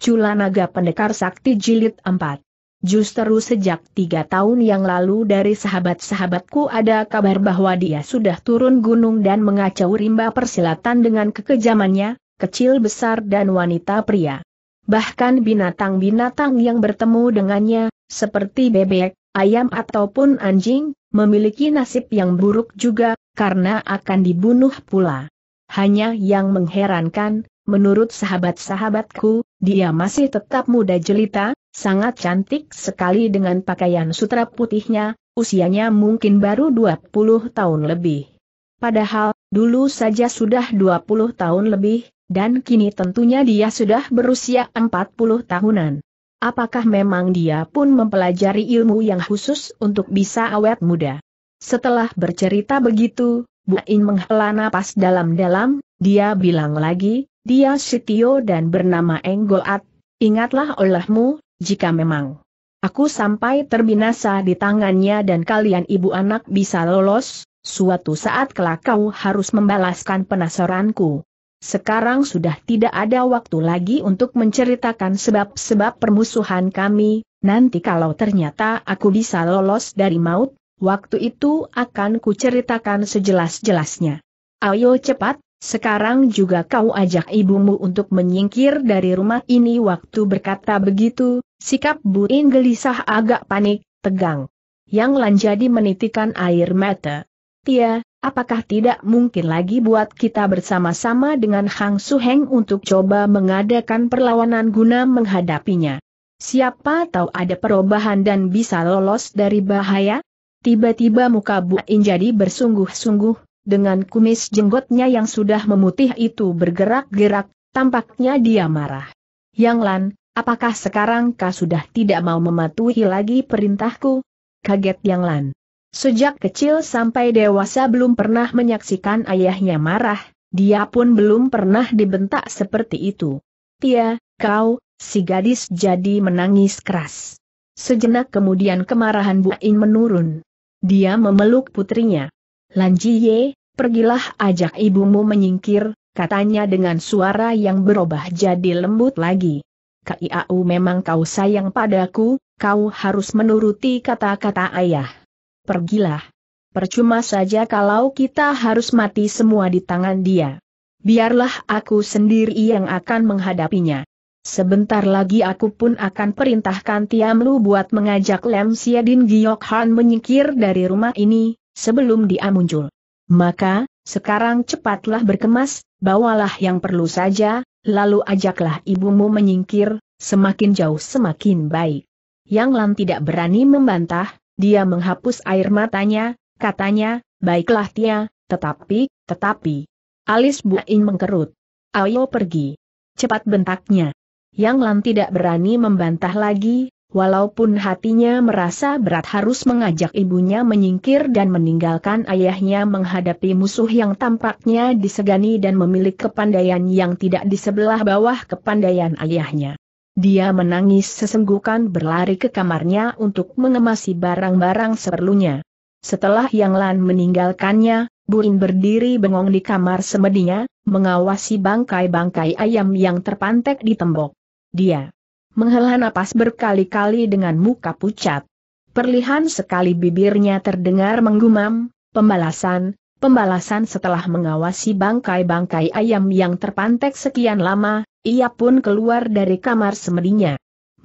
Cula Naga Pendekar Sakti Jilid 4. Justru sejak tiga tahun yang lalu dari sahabat-sahabatku ada kabar bahwa dia sudah turun gunung dan mengacau rimba persilatan dengan kekejamannya, kecil besar dan wanita pria. Bahkan binatang-binatang yang bertemu dengannya, seperti bebek, ayam ataupun anjing, memiliki nasib yang buruk juga, karena akan dibunuh pula. Hanya yang mengherankan, Menurut sahabat-sahabatku, dia masih tetap muda jelita, sangat cantik sekali dengan pakaian sutra putihnya, usianya mungkin baru 20 tahun lebih. Padahal, dulu saja sudah 20 tahun lebih, dan kini tentunya dia sudah berusia 40 tahunan. Apakah memang dia pun mempelajari ilmu yang khusus untuk bisa awet muda? Setelah bercerita begitu, Bu In menghela napas dalam-dalam, dia bilang lagi, dia Sitio dan bernama Enggolat, ingatlah olehmu, jika memang aku sampai terbinasa di tangannya dan kalian ibu anak bisa lolos, suatu saat kelak kau harus membalaskan penasaranku. Sekarang sudah tidak ada waktu lagi untuk menceritakan sebab-sebab permusuhan kami, nanti kalau ternyata aku bisa lolos dari maut, Waktu itu akan kuceritakan sejelas-jelasnya. Ayo cepat, sekarang juga kau ajak ibumu untuk menyingkir dari rumah ini waktu berkata begitu, sikap Bu Buin gelisah agak panik, tegang. Yang Lanjadi menitikan air mata. Tia, apakah tidak mungkin lagi buat kita bersama-sama dengan Hang Suheng untuk coba mengadakan perlawanan guna menghadapinya? Siapa tahu ada perubahan dan bisa lolos dari bahaya? Tiba-tiba muka Bu Buin jadi bersungguh-sungguh, dengan kumis jenggotnya yang sudah memutih itu bergerak-gerak, tampaknya dia marah. Yang Lan, apakah sekarang kau sudah tidak mau mematuhi lagi perintahku? Kaget Yang Lan. Sejak kecil sampai dewasa belum pernah menyaksikan ayahnya marah, dia pun belum pernah dibentak seperti itu. Tia, kau, si gadis jadi menangis keras. Sejenak kemudian kemarahan Bu Buin menurun. Dia memeluk putrinya. Lan Jie pergilah ajak ibumu menyingkir, katanya dengan suara yang berubah jadi lembut lagi. Kiau memang kau sayang padaku, kau harus menuruti kata-kata ayah. Pergilah. Percuma saja kalau kita harus mati semua di tangan dia. Biarlah aku sendiri yang akan menghadapinya. Sebentar lagi aku pun akan perintahkan Tiamlu buat mengajak Lem Siadin Giok Han menyingkir dari rumah ini, sebelum dia muncul. Maka, sekarang cepatlah berkemas, bawalah yang perlu saja, lalu ajaklah ibumu menyingkir, semakin jauh semakin baik. Yang Lan tidak berani membantah, dia menghapus air matanya, katanya, baiklah Tia, tetapi, tetapi. Alis Buain mengkerut. Ayo pergi. Cepat bentaknya. Yang Lan tidak berani membantah lagi, Walaupun hatinya merasa berat harus mengajak ibunya menyingkir dan meninggalkan ayahnya menghadapi musuh yang tampaknya disegani dan memiliki kepandaian yang tidak di sebelah bawah kepandaian ayahnya. Dia menangis sesenggukan berlari ke kamarnya untuk mengemasi barang-barang seperlunya. Setelah Yang Lan meninggalkannya, Buin berdiri bengong di kamar semedinya, mengawasi bangkai-bangkai ayam yang terpantek di tembok. Dia menghela napas berkali-kali dengan muka pucat. Perlihan sekali bibirnya terdengar menggumam, pembalasan, pembalasan setelah mengawasi bangkai-bangkai ayam yang terpantek sekian lama, ia pun keluar dari kamar semedinya.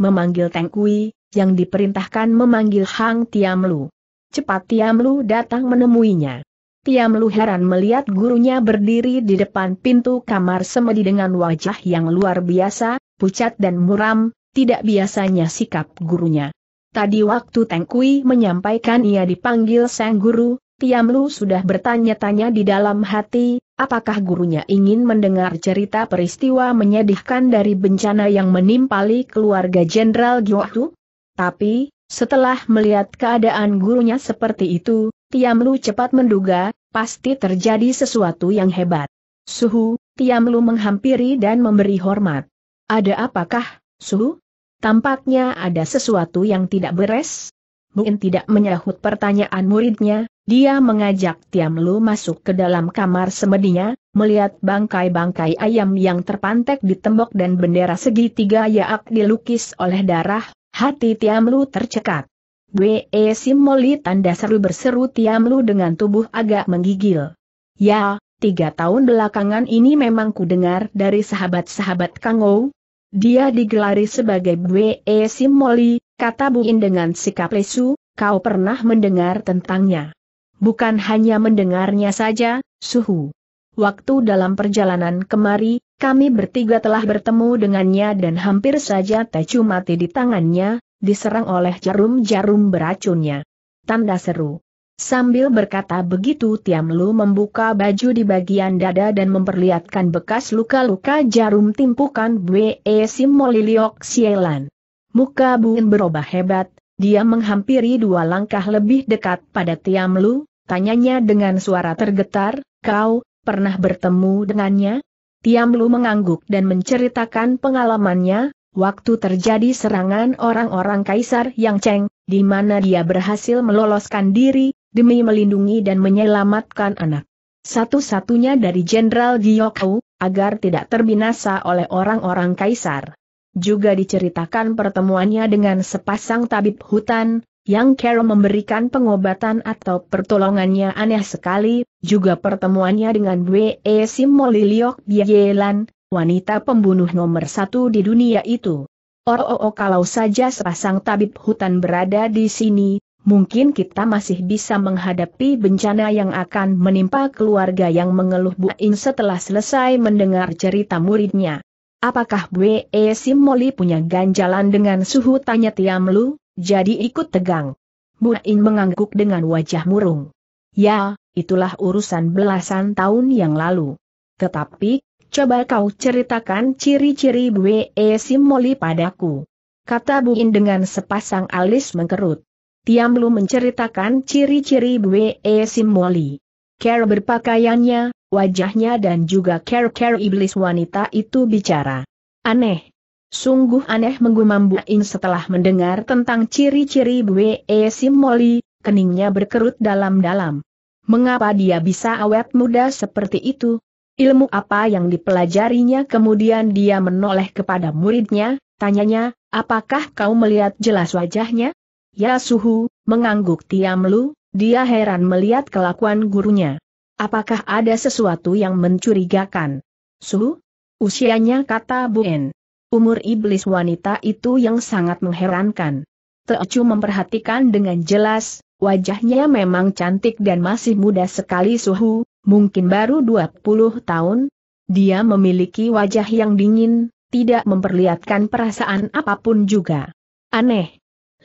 Memanggil Teng Kui, yang diperintahkan memanggil Hang Tiamlu. Cepat Tiamlu datang menemuinya. Tiamlu heran melihat gurunya berdiri di depan pintu kamar semedi dengan wajah yang luar biasa, pucat dan muram, tidak biasanya sikap gurunya. Tadi waktu Teng Kui menyampaikan ia dipanggil sang guru, Tiam Lu sudah bertanya-tanya di dalam hati, apakah gurunya ingin mendengar cerita peristiwa menyedihkan dari bencana yang menimpali keluarga Jenderal Gyohu? Tapi, setelah melihat keadaan gurunya seperti itu, Tiam Lu cepat menduga, pasti terjadi sesuatu yang hebat. Suhu, Tiam Lu menghampiri dan memberi hormat. Ada apakah, Suhu? Tampaknya ada sesuatu yang tidak beres? Mungkin tidak menyahut pertanyaan muridnya, dia mengajak Tiam Lu masuk ke dalam kamar semedinya, melihat bangkai-bangkai ayam yang terpantek di tembok dan bendera segitiga yaak dilukis oleh darah, hati Tiam Lu tercekat. Wee Simoli tanda seru berseru Tiam Lu dengan tubuh agak menggigil. Ya, tiga tahun belakangan ini memang ku dengar dari sahabat-sahabat Kangou, dia digelari sebagai Bwe Simoli, kata Buin dengan sikap lesu, kau pernah mendengar tentangnya. Bukan hanya mendengarnya saja, suhu. Waktu dalam perjalanan kemari, kami bertiga telah bertemu dengannya dan hampir saja Tecu mati di tangannya, diserang oleh jarum-jarum beracunnya. Tanda seru. Sambil berkata begitu Tiam Lu membuka baju di bagian dada dan memperlihatkan bekas luka-luka jarum timpukan Bwe Simoliliok Sielan. Muka Buin berubah hebat, dia menghampiri dua langkah lebih dekat pada Tiam Lu, tanyanya dengan suara tergetar, kau, pernah bertemu dengannya? Tiam Lu mengangguk dan menceritakan pengalamannya, waktu terjadi serangan orang-orang Kaisar Yang ceng, di mana dia berhasil meloloskan diri, demi melindungi dan menyelamatkan anak. Satu-satunya dari Jenderal Giyoko, agar tidak terbinasa oleh orang-orang kaisar. Juga diceritakan pertemuannya dengan sepasang tabib hutan, yang Carol memberikan pengobatan atau pertolongannya aneh sekali, juga pertemuannya dengan W.E. Simoliliok Bielan, wanita pembunuh nomor satu di dunia itu. Oh, oh, oh kalau saja sepasang tabib hutan berada di sini, mungkin kita masih bisa menghadapi bencana yang akan menimpa keluarga yang mengeluh Bu In setelah selesai mendengar cerita muridnya. Apakah Bu Sim e. Simoli punya ganjalan dengan suhu tanya Tiam Lu, jadi ikut tegang. Bu In mengangguk dengan wajah murung. Ya, itulah urusan belasan tahun yang lalu. Tetapi, coba kau ceritakan ciri-ciri Bu Sim e. Simoli padaku. Kata Bu In dengan sepasang alis mengkerut. Tiam Lu menceritakan ciri-ciri Bwe Moli. Care berpakaiannya, wajahnya dan juga care-care iblis wanita itu bicara. Aneh. Sungguh aneh menggumam In setelah mendengar tentang ciri-ciri Bwe Moli, keningnya berkerut dalam-dalam. Mengapa dia bisa awet muda seperti itu? Ilmu apa yang dipelajarinya kemudian dia menoleh kepada muridnya, tanyanya, apakah kau melihat jelas wajahnya? Ya Suhu, mengangguk Tiam Lu, dia heran melihat kelakuan gurunya. Apakah ada sesuatu yang mencurigakan? Suhu? Usianya kata Bu En. Umur iblis wanita itu yang sangat mengherankan. Teocu memperhatikan dengan jelas, wajahnya memang cantik dan masih muda sekali suhu, mungkin baru 20 tahun. Dia memiliki wajah yang dingin, tidak memperlihatkan perasaan apapun juga. Aneh,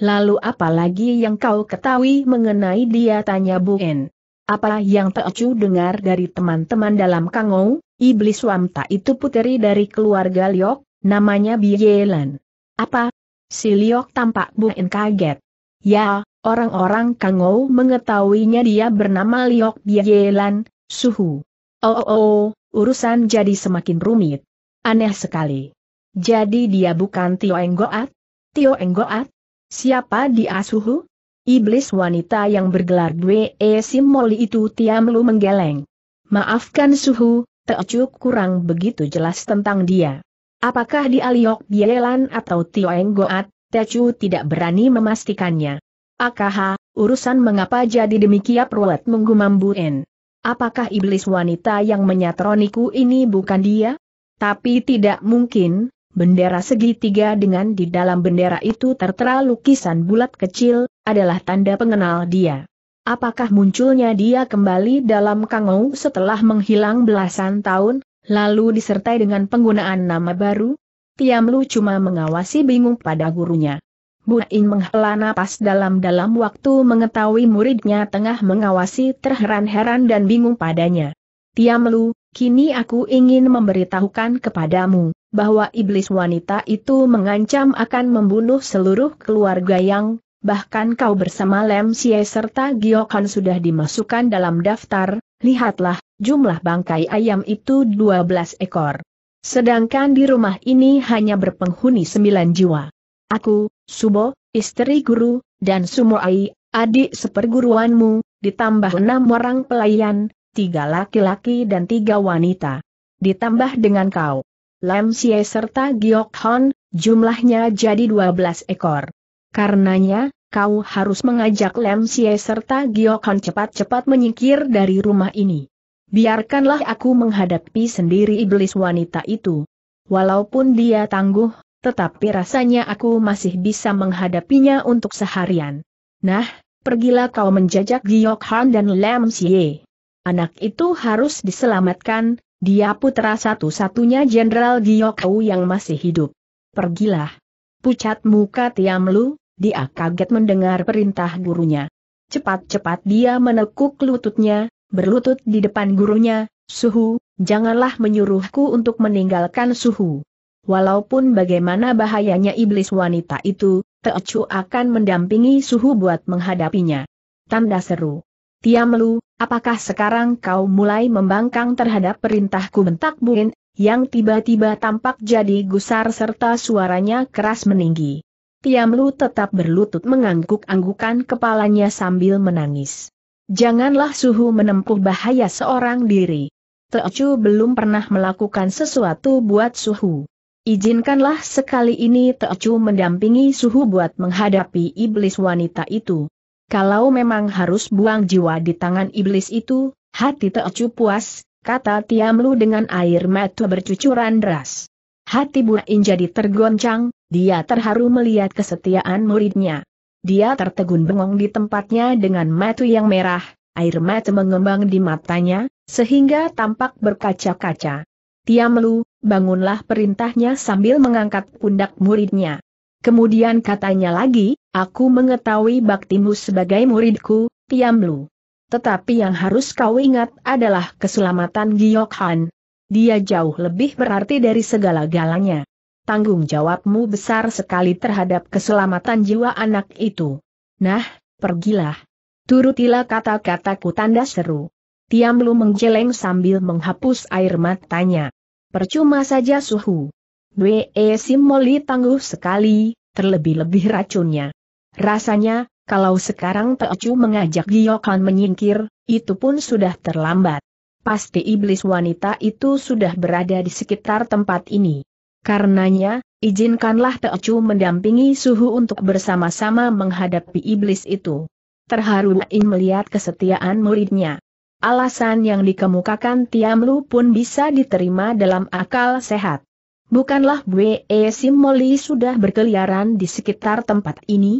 Lalu apa lagi yang kau ketahui mengenai dia tanya Bu En. Apa yang Teocu dengar dari teman-teman dalam Kangou, iblis Wamta itu puteri dari keluarga Liok, namanya Yelan. Apa? Si Liok tampak Bu En kaget. Ya, orang-orang Kangou mengetahuinya dia bernama Liok Yelan, suhu. Oh, oh, oh, urusan jadi semakin rumit. Aneh sekali. Jadi dia bukan Tio Enggoat? Tio Enggoat? Siapa di Asuhu? Iblis wanita yang bergelar Dwe e Simoli itu Tiamlu menggeleng. Maafkan suhu, Teocuk kurang begitu jelas tentang dia. Apakah dia Liok Bielan atau Tioeng Goat, Tecu tidak berani memastikannya. Akaha, urusan mengapa jadi demikian perwet menggumam Buen. Apakah iblis wanita yang menyatroniku ini bukan dia? Tapi tidak mungkin, Bendera segitiga dengan di dalam bendera itu tertera lukisan bulat kecil, adalah tanda pengenal dia. Apakah munculnya dia kembali dalam kangau setelah menghilang belasan tahun, lalu disertai dengan penggunaan nama baru? Tiamlu cuma mengawasi bingung pada gurunya. Bu menghela napas dalam-dalam waktu mengetahui muridnya tengah mengawasi terheran-heran dan bingung padanya. Tiamlu, kini aku ingin memberitahukan kepadamu, bahwa iblis wanita itu mengancam akan membunuh seluruh keluarga yang, bahkan kau bersama Lem Sie serta Giokan sudah dimasukkan dalam daftar, lihatlah, jumlah bangkai ayam itu 12 ekor. Sedangkan di rumah ini hanya berpenghuni 9 jiwa. Aku, Subo, istri guru, dan Sumoai, adik seperguruanmu, ditambah enam orang pelayan, tiga laki-laki dan tiga wanita. Ditambah dengan kau. Lam Xie serta Giok Hon, jumlahnya jadi 12 ekor. Karenanya, kau harus mengajak Lam Xie serta Giok Hon cepat-cepat menyingkir dari rumah ini. Biarkanlah aku menghadapi sendiri iblis wanita itu. Walaupun dia tangguh, tetapi rasanya aku masih bisa menghadapinya untuk seharian. Nah, pergilah kau menjajak Giok Hon dan Lam Xie. Anak itu harus diselamatkan, dia putra satu-satunya Jenderal Giyokau yang masih hidup. Pergilah. Pucat muka Tiam dia kaget mendengar perintah gurunya. Cepat-cepat dia menekuk lututnya, berlutut di depan gurunya, Suhu, janganlah menyuruhku untuk meninggalkan Suhu. Walaupun bagaimana bahayanya iblis wanita itu, Teocu akan mendampingi Suhu buat menghadapinya. Tanda seru. Tiamlu, apakah sekarang kau mulai membangkang terhadap perintahku bentak Buin, yang tiba-tiba tampak jadi gusar serta suaranya keras meninggi. Tiamlu tetap berlutut mengangguk-anggukan kepalanya sambil menangis. Janganlah suhu menempuh bahaya seorang diri. Teocu belum pernah melakukan sesuatu buat suhu. Izinkanlah sekali ini Teocu mendampingi suhu buat menghadapi iblis wanita itu. Kalau memang harus buang jiwa di tangan iblis itu, hati Teocu puas, kata Tiamlu dengan air mata bercucuran deras. Hati Buain jadi tergoncang, dia terharu melihat kesetiaan muridnya. Dia tertegun bengong di tempatnya dengan mata yang merah, air mata mengembang di matanya, sehingga tampak berkaca-kaca. Tiamlu, bangunlah perintahnya sambil mengangkat pundak muridnya. Kemudian katanya lagi, Aku mengetahui baktimu sebagai muridku, Tiamlu. Tetapi yang harus kau ingat adalah keselamatan Giokhan. Dia jauh lebih berarti dari segala-galanya. Tanggung jawabmu besar sekali terhadap keselamatan jiwa anak itu. Nah, pergilah. Turutilah kata-kataku tanda seru. Tiamlu menjeleng sambil menghapus air matanya. Percuma saja suhu. Wee Simoli tangguh sekali, terlebih-lebih racunnya. Rasanya, kalau sekarang Teocu mengajak Giyokan menyingkir, itu pun sudah terlambat. Pasti iblis wanita itu sudah berada di sekitar tempat ini. Karenanya, izinkanlah Teocu mendampingi Suhu untuk bersama-sama menghadapi iblis itu. Terharu ingin melihat kesetiaan muridnya. Alasan yang dikemukakan Tiamlu pun bisa diterima dalam akal sehat. Bukanlah Bwe Simoli sudah berkeliaran di sekitar tempat ini?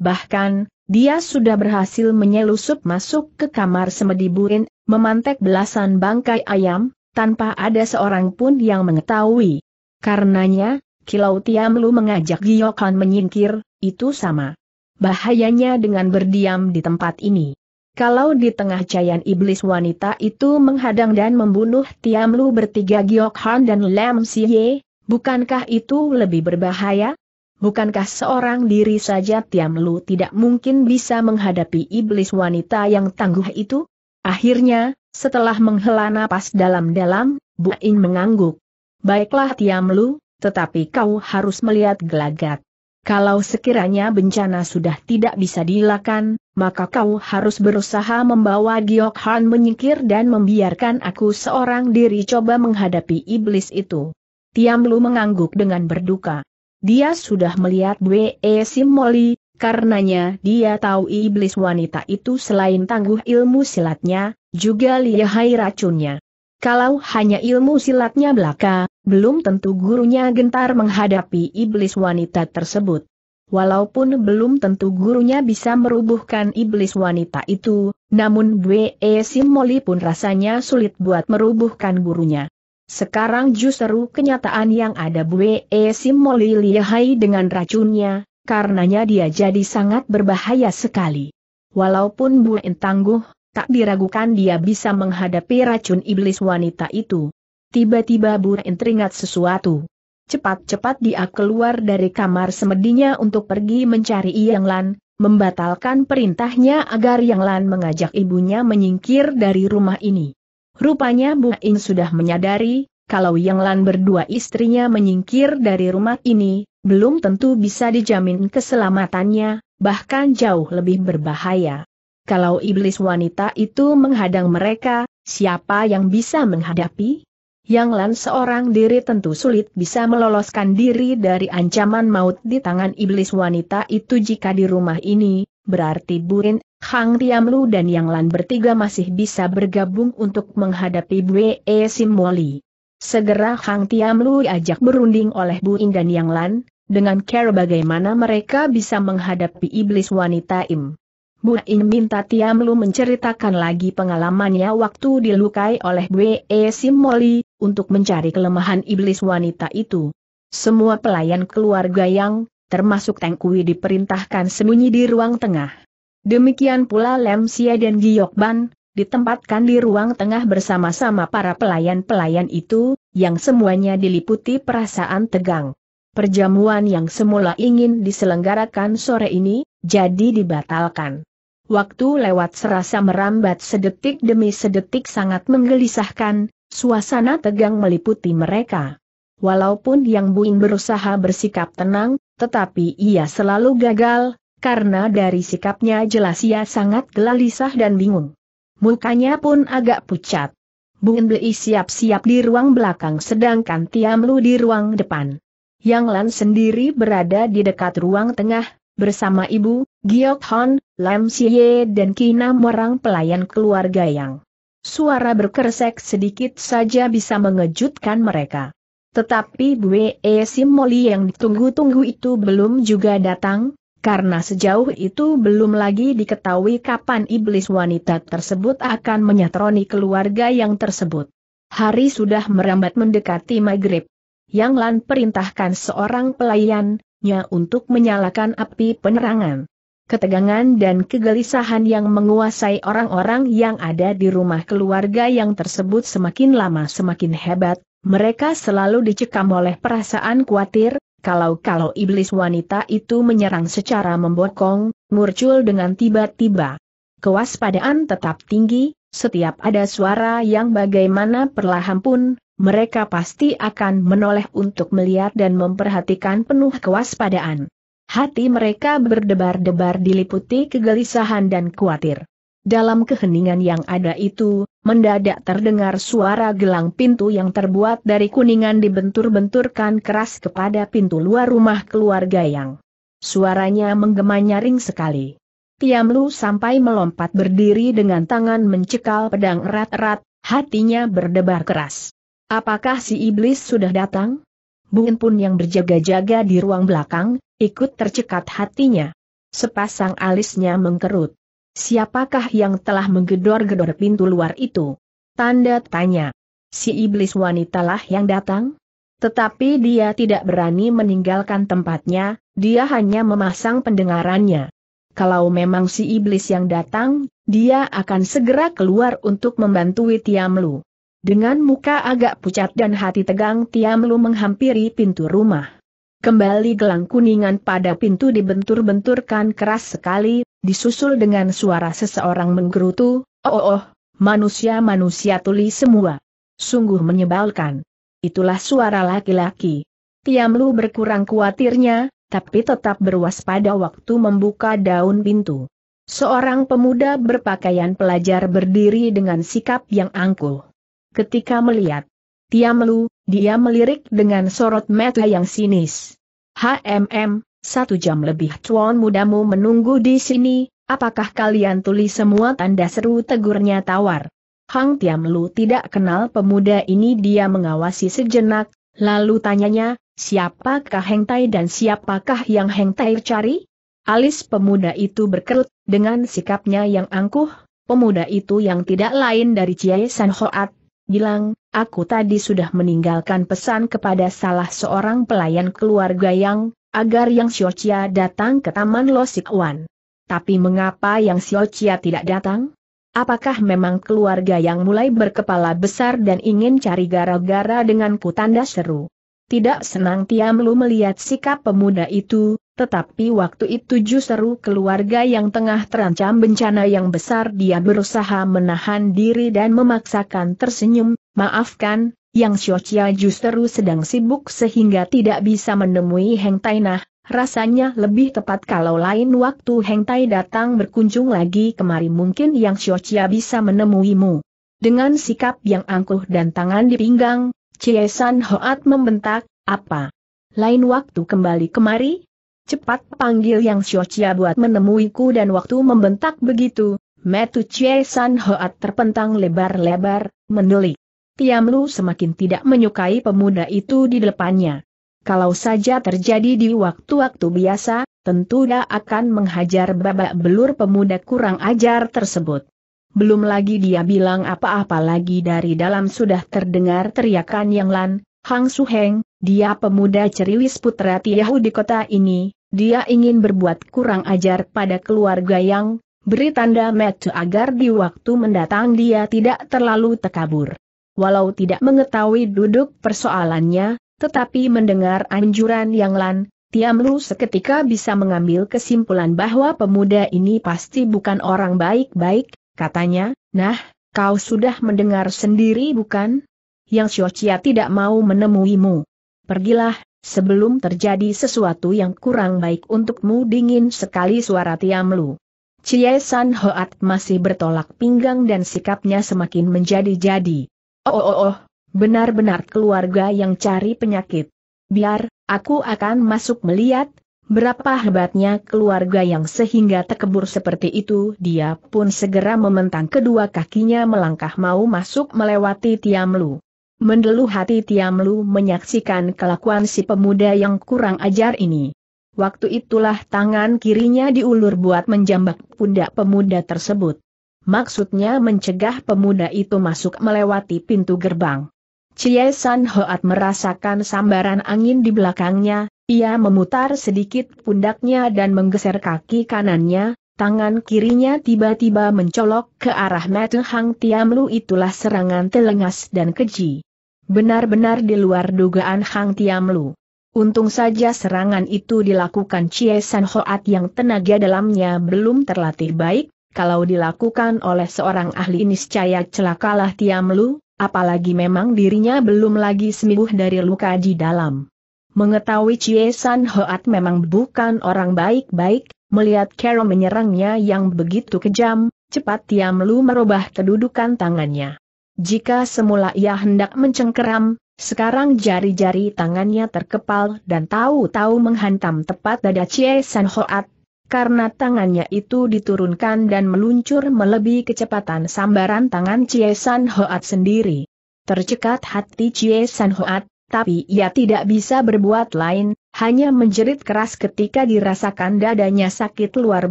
Bahkan, dia sudah berhasil menyelusup masuk ke kamar semedi burin, memantek belasan bangkai ayam, tanpa ada seorang pun yang mengetahui. Karenanya, Kilau Tiamlu mengajak Giyokan menyingkir, itu sama. Bahayanya dengan berdiam di tempat ini. Kalau di tengah cayan iblis wanita itu menghadang dan membunuh Tiamlu bertiga Giokhan dan Lam Siye, bukankah itu lebih berbahaya? Bukankah seorang diri saja Tiam Lu tidak mungkin bisa menghadapi iblis wanita yang tangguh itu? Akhirnya, setelah menghela napas dalam-dalam, Bu Buin mengangguk. Baiklah Tiam Lu, tetapi kau harus melihat gelagat. Kalau sekiranya bencana sudah tidak bisa dilakukan, maka kau harus berusaha membawa Giok Han menyingkir dan membiarkan aku seorang diri coba menghadapi iblis itu. Tiam Lu mengangguk dengan berduka. Dia sudah melihat Wei Simoli, karenanya dia tahu iblis wanita itu selain tangguh ilmu silatnya, juga lihai racunnya. Kalau hanya ilmu silatnya belaka, belum tentu gurunya gentar menghadapi iblis wanita tersebut. Walaupun belum tentu gurunya bisa merubuhkan iblis wanita itu, namun Bwe Simoli pun rasanya sulit buat merubuhkan gurunya. Sekarang justru kenyataan yang ada Bue e Simoli lihai dengan racunnya, karenanya dia jadi sangat berbahaya sekali. Walaupun Bue tangguh, tak diragukan dia bisa menghadapi racun iblis wanita itu. Tiba-tiba Bue teringat sesuatu. Cepat-cepat dia keluar dari kamar semedinya untuk pergi mencari Yang Lan, membatalkan perintahnya agar Yang Lan mengajak ibunya menyingkir dari rumah ini. Rupanya Bu In sudah menyadari, kalau Yang Lan berdua istrinya menyingkir dari rumah ini, belum tentu bisa dijamin keselamatannya, bahkan jauh lebih berbahaya. Kalau iblis wanita itu menghadang mereka, siapa yang bisa menghadapi? Yang Lan seorang diri tentu sulit bisa meloloskan diri dari ancaman maut di tangan iblis wanita itu jika di rumah ini, berarti Burin Hang Tiamlu dan Yang Lan bertiga masih bisa bergabung untuk menghadapi E Simoli. Segera Hang Tiamlu ajak berunding oleh Bu Buin dan Yang Lan, dengan care bagaimana mereka bisa menghadapi iblis wanita Im. Bu Buin minta Tiamlu menceritakan lagi pengalamannya waktu dilukai oleh E Simoli, untuk mencari kelemahan iblis wanita itu. Semua pelayan keluarga yang, termasuk Tengkui diperintahkan sembunyi di ruang tengah. Demikian pula Lem Sia dan Giokban ditempatkan di ruang tengah bersama-sama para pelayan-pelayan itu, yang semuanya diliputi perasaan tegang. Perjamuan yang semula ingin diselenggarakan sore ini, jadi dibatalkan. Waktu lewat serasa merambat sedetik demi sedetik sangat menggelisahkan, suasana tegang meliputi mereka. Walaupun Yang Buin berusaha bersikap tenang, tetapi ia selalu gagal, karena dari sikapnya jelas ia sangat gelisah dan bingung. Mukanya pun agak pucat. Bung Bli siap-siap di ruang belakang sedangkan Tiam Lu di ruang depan. Yang Lan sendiri berada di dekat ruang tengah, bersama ibu, Giok Hon, Lam Siye dan Kina orang pelayan keluarga yang suara berkersek sedikit saja bisa mengejutkan mereka. Tetapi Sim Simoli yang ditunggu-tunggu itu belum juga datang, karena sejauh itu belum lagi diketahui kapan iblis wanita tersebut akan menyatroni keluarga yang tersebut. Hari sudah merambat mendekati maghrib. Yang Lan perintahkan seorang pelayannya untuk menyalakan api penerangan. Ketegangan dan kegelisahan yang menguasai orang-orang yang ada di rumah keluarga yang tersebut semakin lama semakin hebat, mereka selalu dicekam oleh perasaan khawatir, kalau-kalau iblis wanita itu menyerang secara membokong, muncul dengan tiba-tiba. Kewaspadaan tetap tinggi, setiap ada suara yang bagaimana perlahan pun, mereka pasti akan menoleh untuk melihat dan memperhatikan penuh kewaspadaan. Hati mereka berdebar-debar diliputi kegelisahan dan khawatir. Dalam keheningan yang ada itu, mendadak terdengar suara gelang pintu yang terbuat dari kuningan dibentur-benturkan keras kepada pintu luar rumah keluarga yang. Suaranya menggema nyaring sekali. Tiam Lu sampai melompat berdiri dengan tangan mencekal pedang erat-erat, hatinya berdebar keras. Apakah si iblis sudah datang? Bun pun yang berjaga-jaga di ruang belakang, ikut tercekat hatinya. Sepasang alisnya mengkerut. Siapakah yang telah menggedor-gedor pintu luar itu? Tanda tanya. Si iblis wanitalah yang datang? Tetapi dia tidak berani meninggalkan tempatnya, dia hanya memasang pendengarannya. Kalau memang si iblis yang datang, dia akan segera keluar untuk membantu Tiamlu. Dengan muka agak pucat dan hati tegang Tiamlu menghampiri pintu rumah. Kembali gelang kuningan pada pintu dibentur-benturkan keras sekali, disusul dengan suara seseorang menggerutu, oh oh, oh manusia-manusia tuli semua. Sungguh menyebalkan. Itulah suara laki-laki. Tiamlu berkurang kuatirnya, tapi tetap berwaspada waktu membuka daun pintu. Seorang pemuda berpakaian pelajar berdiri dengan sikap yang angkuh. Ketika melihat Tiamlu, dia melirik dengan sorot mata yang sinis. HMM, satu jam lebih cuan mudamu menunggu di sini, apakah kalian tulis semua tanda seru tegurnya tawar. Hang Tiam Lu tidak kenal pemuda ini dia mengawasi sejenak, lalu tanyanya, siapakah Heng Tai dan siapakah yang Heng Tai cari? Alis pemuda itu berkerut, dengan sikapnya yang angkuh, pemuda itu yang tidak lain dari Chiai San Hoat, bilang, aku tadi sudah meninggalkan pesan kepada salah seorang pelayan keluarga yang, agar Yang Xiochia datang ke Taman Wan. Tapi mengapa Yang Xiochia tidak datang? Apakah memang keluarga yang mulai berkepala besar dan ingin cari gara-gara dengan tanda seru? Tidak senang lu melihat sikap pemuda itu, tetapi waktu itu justru keluarga yang tengah terancam bencana yang besar dia berusaha menahan diri dan memaksakan tersenyum, maafkan, yang Xiochia justru sedang sibuk sehingga tidak bisa menemui Heng Tainah, Rasanya lebih tepat kalau lain waktu Heng Tai datang berkunjung lagi kemari mungkin Yang Xiochia bisa menemuimu. Dengan sikap yang angkuh dan tangan di pinggang, Chie San Hoat membentak, apa? Lain waktu kembali kemari? Cepat panggil Yang Xiochia buat menemuiku dan waktu membentak begitu, Metu Chie San Hoat terpentang lebar-lebar, menelik. Tiam Lu semakin tidak menyukai pemuda itu di depannya. Kalau saja terjadi di waktu-waktu biasa, tentu dia akan menghajar babak belur pemuda kurang ajar tersebut. Belum lagi dia bilang apa-apa lagi dari dalam sudah terdengar teriakan Yang Lan, Hang Suheng, dia pemuda ceriwis putra Tiahu di kota ini, dia ingin berbuat kurang ajar pada keluarga yang beri tanda metu agar di waktu mendatang dia tidak terlalu terkabur. Walau tidak mengetahui duduk persoalannya, tetapi mendengar anjuran yang lan, Lu seketika bisa mengambil kesimpulan bahwa pemuda ini pasti bukan orang baik-baik, katanya, nah, kau sudah mendengar sendiri bukan? Yang Siocia tidak mau menemuimu. Pergilah, Sebelum terjadi sesuatu yang kurang baik untukmu dingin sekali suara tiamlu. Lu. San Hoat masih bertolak pinggang dan sikapnya semakin menjadi-jadi. Oh, oh oh oh, benar-benar keluarga yang cari penyakit. Biar, aku akan masuk melihat, berapa hebatnya keluarga yang sehingga terkebur seperti itu. Dia pun segera mementang kedua kakinya melangkah mau masuk melewati tiamlu. Mendeluh hati Tiamlu menyaksikan kelakuan si pemuda yang kurang ajar ini. Waktu itulah tangan kirinya diulur buat menjambak pundak pemuda tersebut. Maksudnya mencegah pemuda itu masuk melewati pintu gerbang. Chie San Hoat merasakan sambaran angin di belakangnya, ia memutar sedikit pundaknya dan menggeser kaki kanannya, tangan kirinya tiba-tiba mencolok ke arah mata Hang Tiamlu itulah serangan telengas dan keji. Benar-benar di luar dugaan Hang Tiam Lu. Untung saja serangan itu dilakukan Chie San Hoat yang tenaga dalamnya belum terlatih baik, kalau dilakukan oleh seorang ahli niscaya celakalah Tiam Lu, apalagi memang dirinya belum lagi sembuh dari luka di dalam. Mengetahui Chie San Hoat memang bukan orang baik-baik, melihat Carol menyerangnya yang begitu kejam, cepat Tiam Lu merubah kedudukan tangannya. Jika semula ia hendak mencengkeram, sekarang jari-jari tangannya terkepal dan tahu-tahu menghantam tepat dada Chie San Hoat. Karena tangannya itu diturunkan dan meluncur melebihi kecepatan sambaran tangan Chie San Hoat sendiri. Tercekat hati Chie San Hoat, tapi ia tidak bisa berbuat lain, hanya menjerit keras ketika dirasakan dadanya sakit luar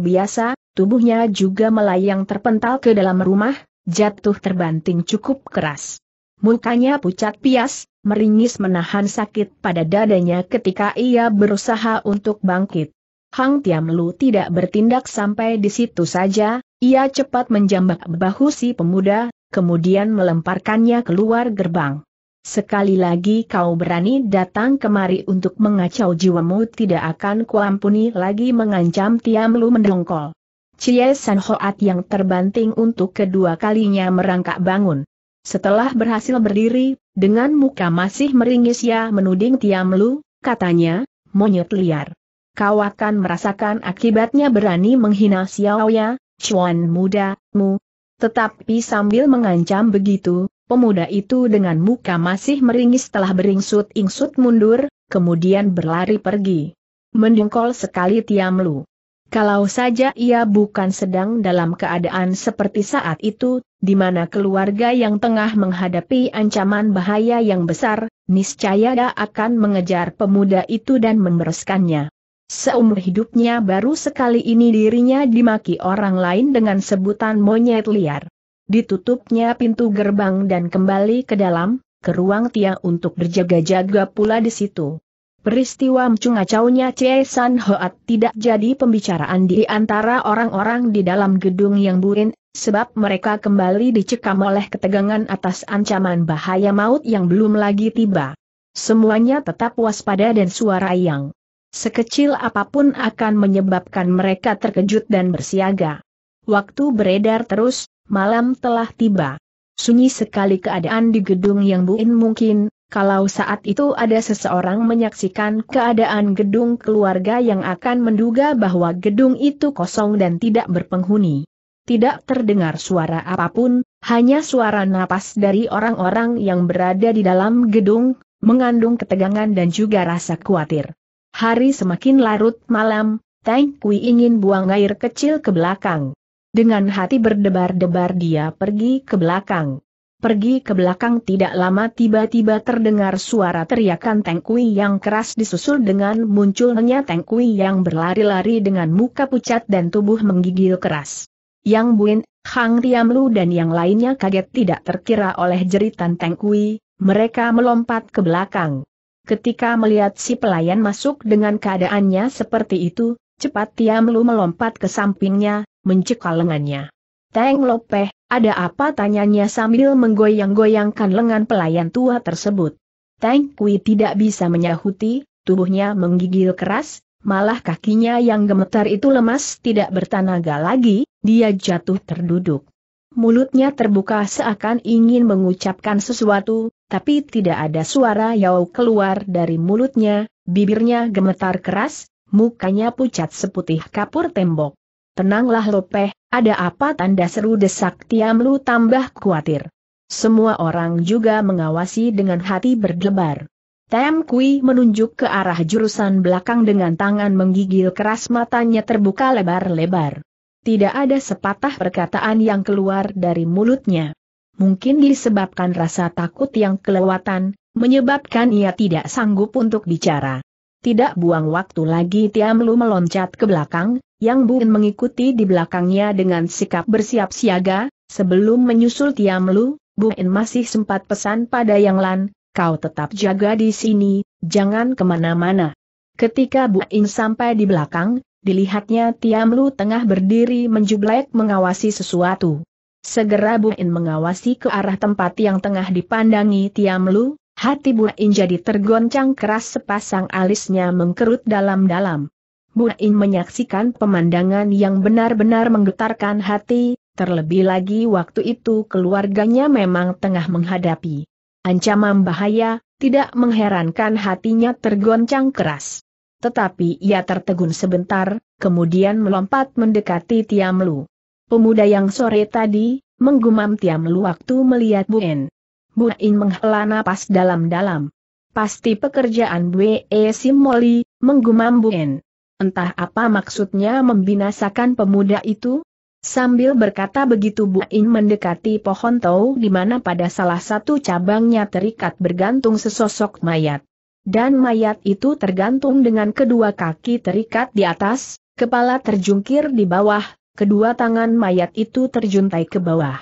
biasa, tubuhnya juga melayang terpental ke dalam rumah, jatuh terbanting cukup keras. Mukanya pucat pias, meringis menahan sakit pada dadanya ketika ia berusaha untuk bangkit. Hang Tiam Lu tidak bertindak sampai di situ saja, ia cepat menjambak bahu si pemuda, kemudian melemparkannya keluar gerbang. Sekali lagi kau berani datang kemari untuk mengacau jiwamu tidak akan kuampuni lagi mengancam Tiam Lu mendongkol. Chie San Hoat yang terbanting untuk kedua kalinya merangkak bangun. Setelah berhasil berdiri, dengan muka masih meringis ia menuding Tiam Lu, katanya, monyet liar. Kau akan merasakan akibatnya berani menghina Xiao Ya, Chuan muda, mu. Tetapi sambil mengancam begitu, pemuda itu dengan muka masih meringis telah beringsut-ingsut mundur, kemudian berlari pergi. Mendengkol sekali Tiam Lu. Kalau saja ia bukan sedang dalam keadaan seperti saat itu, di mana keluarga yang tengah menghadapi ancaman bahaya yang besar, niscaya dia akan mengejar pemuda itu dan membereskannya. Seumur hidupnya baru sekali ini dirinya dimaki orang lain dengan sebutan monyet liar. Ditutupnya pintu gerbang dan kembali ke dalam, ke ruang Tia untuk berjaga-jaga pula di situ. Peristiwa mcungacaunya Cie San Hoat tidak jadi pembicaraan di antara orang-orang di dalam gedung yang burin, sebab mereka kembali dicekam oleh ketegangan atas ancaman bahaya maut yang belum lagi tiba. Semuanya tetap waspada dan suara yang sekecil apapun akan menyebabkan mereka terkejut dan bersiaga. Waktu beredar terus, malam telah tiba. Sunyi sekali keadaan di gedung yang buin mungkin, kalau saat itu ada seseorang menyaksikan keadaan gedung keluarga yang akan menduga bahwa gedung itu kosong dan tidak berpenghuni. Tidak terdengar suara apapun, hanya suara napas dari orang-orang yang berada di dalam gedung, mengandung ketegangan dan juga rasa khawatir. Hari semakin larut malam, Tang Kui ingin buang air kecil ke belakang. Dengan hati berdebar-debar dia pergi ke belakang pergi ke belakang tidak lama tiba-tiba terdengar suara teriakan Teng Kui yang keras disusul dengan munculnya Teng Kui yang berlari-lari dengan muka pucat dan tubuh menggigil keras. Yang Buin, Hang Riamlu dan yang lainnya kaget tidak terkira oleh jeritan Teng Kui, mereka melompat ke belakang. Ketika melihat si pelayan masuk dengan keadaannya seperti itu, cepat Tiamlu melompat ke sampingnya, mencekal lengannya. Teng Lopeh, ada apa tanyanya sambil menggoyang-goyangkan lengan pelayan tua tersebut. Teng Kui tidak bisa menyahuti, tubuhnya menggigil keras, malah kakinya yang gemetar itu lemas tidak bertanaga lagi, dia jatuh terduduk. Mulutnya terbuka seakan ingin mengucapkan sesuatu, tapi tidak ada suara yau keluar dari mulutnya, bibirnya gemetar keras, mukanya pucat seputih kapur tembok. Tenanglah Lopeh, ada apa tanda seru desak Tiam Lu tambah khawatir. Semua orang juga mengawasi dengan hati berdebar. Tem Kui menunjuk ke arah jurusan belakang dengan tangan menggigil keras matanya terbuka lebar-lebar. Tidak ada sepatah perkataan yang keluar dari mulutnya. Mungkin disebabkan rasa takut yang kelewatan, menyebabkan ia tidak sanggup untuk bicara. Tidak buang waktu lagi Tiam Lu meloncat ke belakang, Yang Buin mengikuti di belakangnya dengan sikap bersiap siaga, sebelum menyusul Tiam Lu, Buin masih sempat pesan pada Yang Lan, kau tetap jaga di sini, jangan kemana-mana. Ketika Buin sampai di belakang, dilihatnya Tiam Lu tengah berdiri menjublek mengawasi sesuatu. Segera Buin mengawasi ke arah tempat yang tengah dipandangi Tiam Lu, Hati Buin jadi tergoncang keras sepasang alisnya mengkerut dalam-dalam. Buin menyaksikan pemandangan yang benar-benar menggetarkan hati, terlebih lagi waktu itu keluarganya memang tengah menghadapi ancaman bahaya, tidak mengherankan hatinya tergoncang keras. Tetapi ia tertegun sebentar, kemudian melompat mendekati Tiamlu. Pemuda yang sore tadi, menggumam Tiamlu waktu melihat Bu En. Buin menghela napas dalam-dalam. Pasti pekerjaan E Simoli, menggumam Buin. Entah apa maksudnya membinasakan pemuda itu? Sambil berkata begitu In mendekati pohon tau di mana pada salah satu cabangnya terikat bergantung sesosok mayat. Dan mayat itu tergantung dengan kedua kaki terikat di atas, kepala terjungkir di bawah, kedua tangan mayat itu terjuntai ke bawah.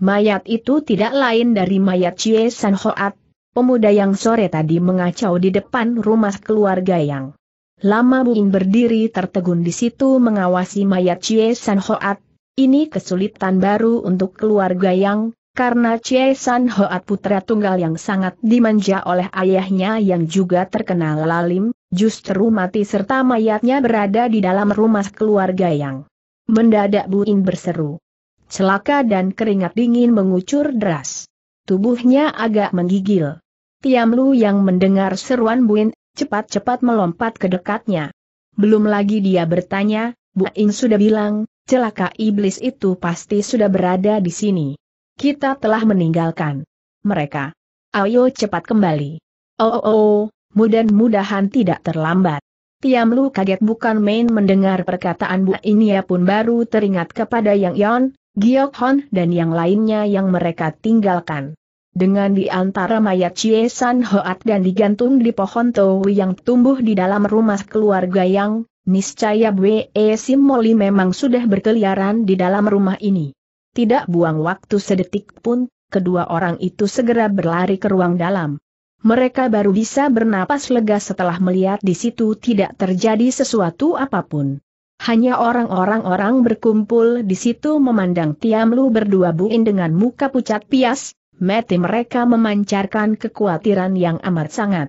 Mayat itu tidak lain dari mayat Cie San Hoat, pemuda yang sore tadi mengacau di depan rumah keluarga yang lama Buin berdiri tertegun di situ mengawasi mayat Cie San Hoat. Ini kesulitan baru untuk keluarga yang, karena Cie San Hoat putra tunggal yang sangat dimanja oleh ayahnya yang juga terkenal lalim, justru mati serta mayatnya berada di dalam rumah keluarga yang mendadak Buin berseru celaka dan keringat dingin mengucur deras. Tubuhnya agak menggigil. Tiam yang mendengar seruan Buin, cepat-cepat melompat ke dekatnya. Belum lagi dia bertanya, Bu Ing sudah bilang, celaka iblis itu pasti sudah berada di sini. Kita telah meninggalkan mereka. Ayo cepat kembali. Oh oh oh, mudah-mudahan tidak terlambat. Tiam kaget bukan main mendengar perkataan Bu Ia pun baru teringat kepada Yang Yon, Giok Hon dan yang lainnya yang mereka tinggalkan. Dengan di antara mayat Chie San Hoat dan digantung di pohon Tau yang tumbuh di dalam rumah keluarga yang, niscaya Bwe e Sim Moli memang sudah berkeliaran di dalam rumah ini. Tidak buang waktu sedetik pun, kedua orang itu segera berlari ke ruang dalam. Mereka baru bisa bernapas lega setelah melihat di situ tidak terjadi sesuatu apapun. Hanya orang-orang orang berkumpul di situ memandang Tiam berdua buin dengan muka pucat pias, mati mereka memancarkan kekhawatiran yang amat sangat.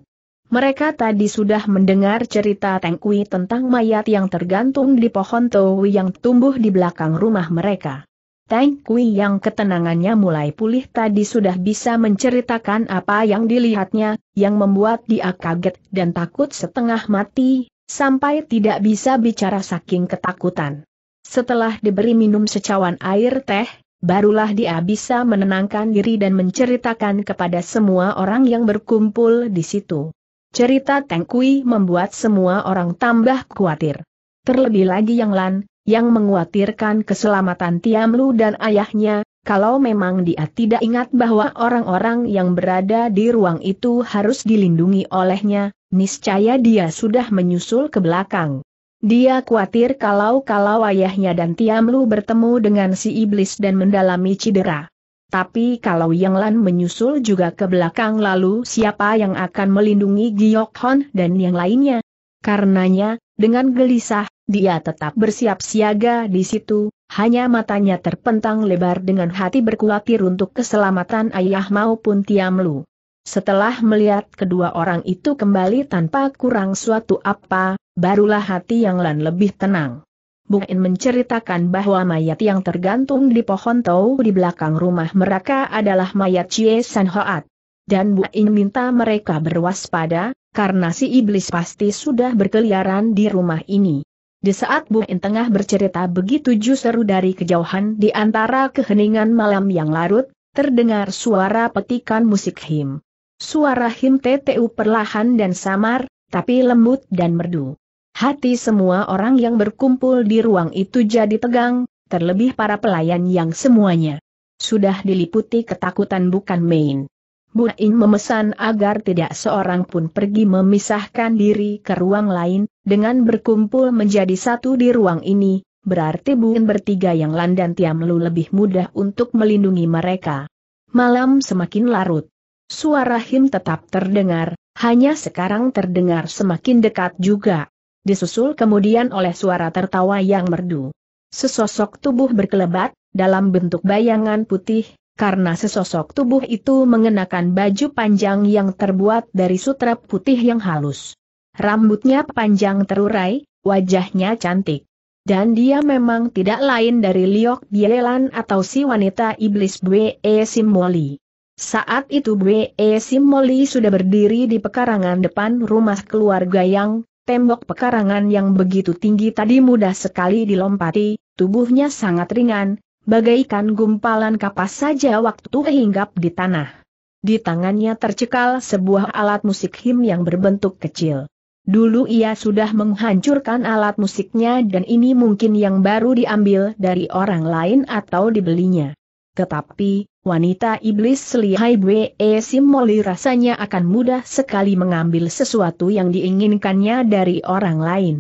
Mereka tadi sudah mendengar cerita Teng tentang mayat yang tergantung di pohon towi yang tumbuh di belakang rumah mereka. Teng yang ketenangannya mulai pulih tadi sudah bisa menceritakan apa yang dilihatnya, yang membuat dia kaget dan takut setengah mati, sampai tidak bisa bicara saking ketakutan. Setelah diberi minum secawan air teh, barulah dia bisa menenangkan diri dan menceritakan kepada semua orang yang berkumpul di situ. Cerita Teng membuat semua orang tambah khawatir. Terlebih lagi Yang Lan, yang mengkhawatirkan keselamatan Tiamlu dan ayahnya, kalau memang dia tidak ingat bahwa orang-orang yang berada di ruang itu harus dilindungi olehnya, Niscaya dia sudah menyusul ke belakang. Dia khawatir kalau-kalau ayahnya dan Tiamlu bertemu dengan si iblis dan mendalami cedera. Tapi kalau Yang Lan menyusul juga ke belakang lalu siapa yang akan melindungi Giok Hon dan yang lainnya? Karenanya, dengan gelisah, dia tetap bersiap siaga di situ, hanya matanya terpentang lebar dengan hati berkhawatir untuk keselamatan ayah maupun Tiamlu. Setelah melihat kedua orang itu kembali tanpa kurang suatu apa, barulah hati yang lain lebih tenang. Buin menceritakan bahwa mayat yang tergantung di pohon tau di belakang rumah mereka adalah mayat Chie San Hoat. Dan Buin minta mereka berwaspada, karena si iblis pasti sudah berkeliaran di rumah ini. Di saat Buin tengah bercerita begitu justru dari kejauhan di antara keheningan malam yang larut, terdengar suara petikan musik him. Suara Him TTU perlahan dan samar, tapi lembut dan merdu. Hati semua orang yang berkumpul di ruang itu jadi tegang, terlebih para pelayan yang semuanya sudah diliputi ketakutan bukan main. Buain memesan agar tidak seorang pun pergi memisahkan diri ke ruang lain, dengan berkumpul menjadi satu di ruang ini, berarti Buin bertiga yang landan lu lebih mudah untuk melindungi mereka. Malam semakin larut. Suara Him tetap terdengar, hanya sekarang terdengar semakin dekat juga. Disusul kemudian oleh suara tertawa yang merdu. Sesosok tubuh berkelebat, dalam bentuk bayangan putih, karena sesosok tubuh itu mengenakan baju panjang yang terbuat dari sutra putih yang halus. Rambutnya panjang terurai, wajahnya cantik. Dan dia memang tidak lain dari Liok Bielan atau si wanita iblis Bwe Simoli. Saat itu B.E. Simoli sudah berdiri di pekarangan depan rumah keluarga yang, tembok pekarangan yang begitu tinggi tadi mudah sekali dilompati, tubuhnya sangat ringan, bagaikan gumpalan kapas saja waktu hinggap di tanah. Di tangannya tercekal sebuah alat musik him yang berbentuk kecil. Dulu ia sudah menghancurkan alat musiknya dan ini mungkin yang baru diambil dari orang lain atau dibelinya. Tetapi, wanita iblis selihai Bwe Simoli rasanya akan mudah sekali mengambil sesuatu yang diinginkannya dari orang lain.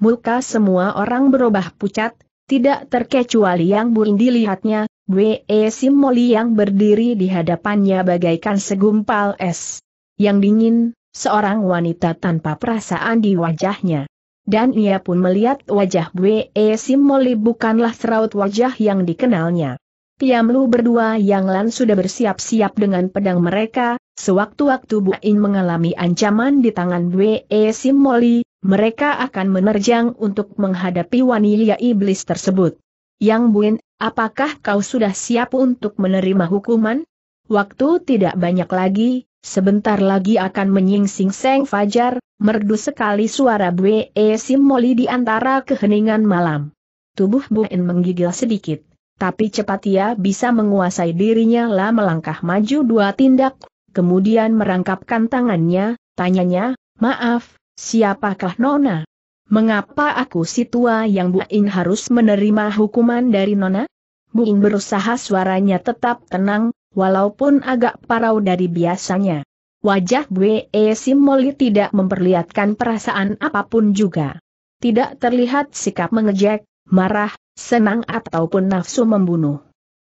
Muka semua orang berubah pucat, tidak terkecuali yang burung dilihatnya, Bwe Simoli yang berdiri di hadapannya bagaikan segumpal es. Yang dingin, seorang wanita tanpa perasaan di wajahnya. Dan ia pun melihat wajah Bwe Simoli bukanlah seraut wajah yang dikenalnya. Piamlu berdua yang lan sudah bersiap-siap dengan pedang mereka, sewaktu-waktu Bu In mengalami ancaman di tangan e Sim Moli, mereka akan menerjang untuk menghadapi wanita iblis tersebut. Yang Buin, apakah kau sudah siap untuk menerima hukuman? Waktu tidak banyak lagi, sebentar lagi akan menyingsing seng fajar, merdu sekali suara e Sim Moli di antara keheningan malam. Tubuh Buin menggigil sedikit tapi cepat ia bisa menguasai dirinya lah melangkah maju dua tindak, kemudian merangkapkan tangannya, tanyanya, maaf, siapakah Nona? Mengapa aku si tua yang Buin harus menerima hukuman dari Nona? Buin berusaha suaranya tetap tenang, walaupun agak parau dari biasanya. Wajah E Simoli tidak memperlihatkan perasaan apapun juga. Tidak terlihat sikap mengejek, marah, senang ataupun nafsu membunuh.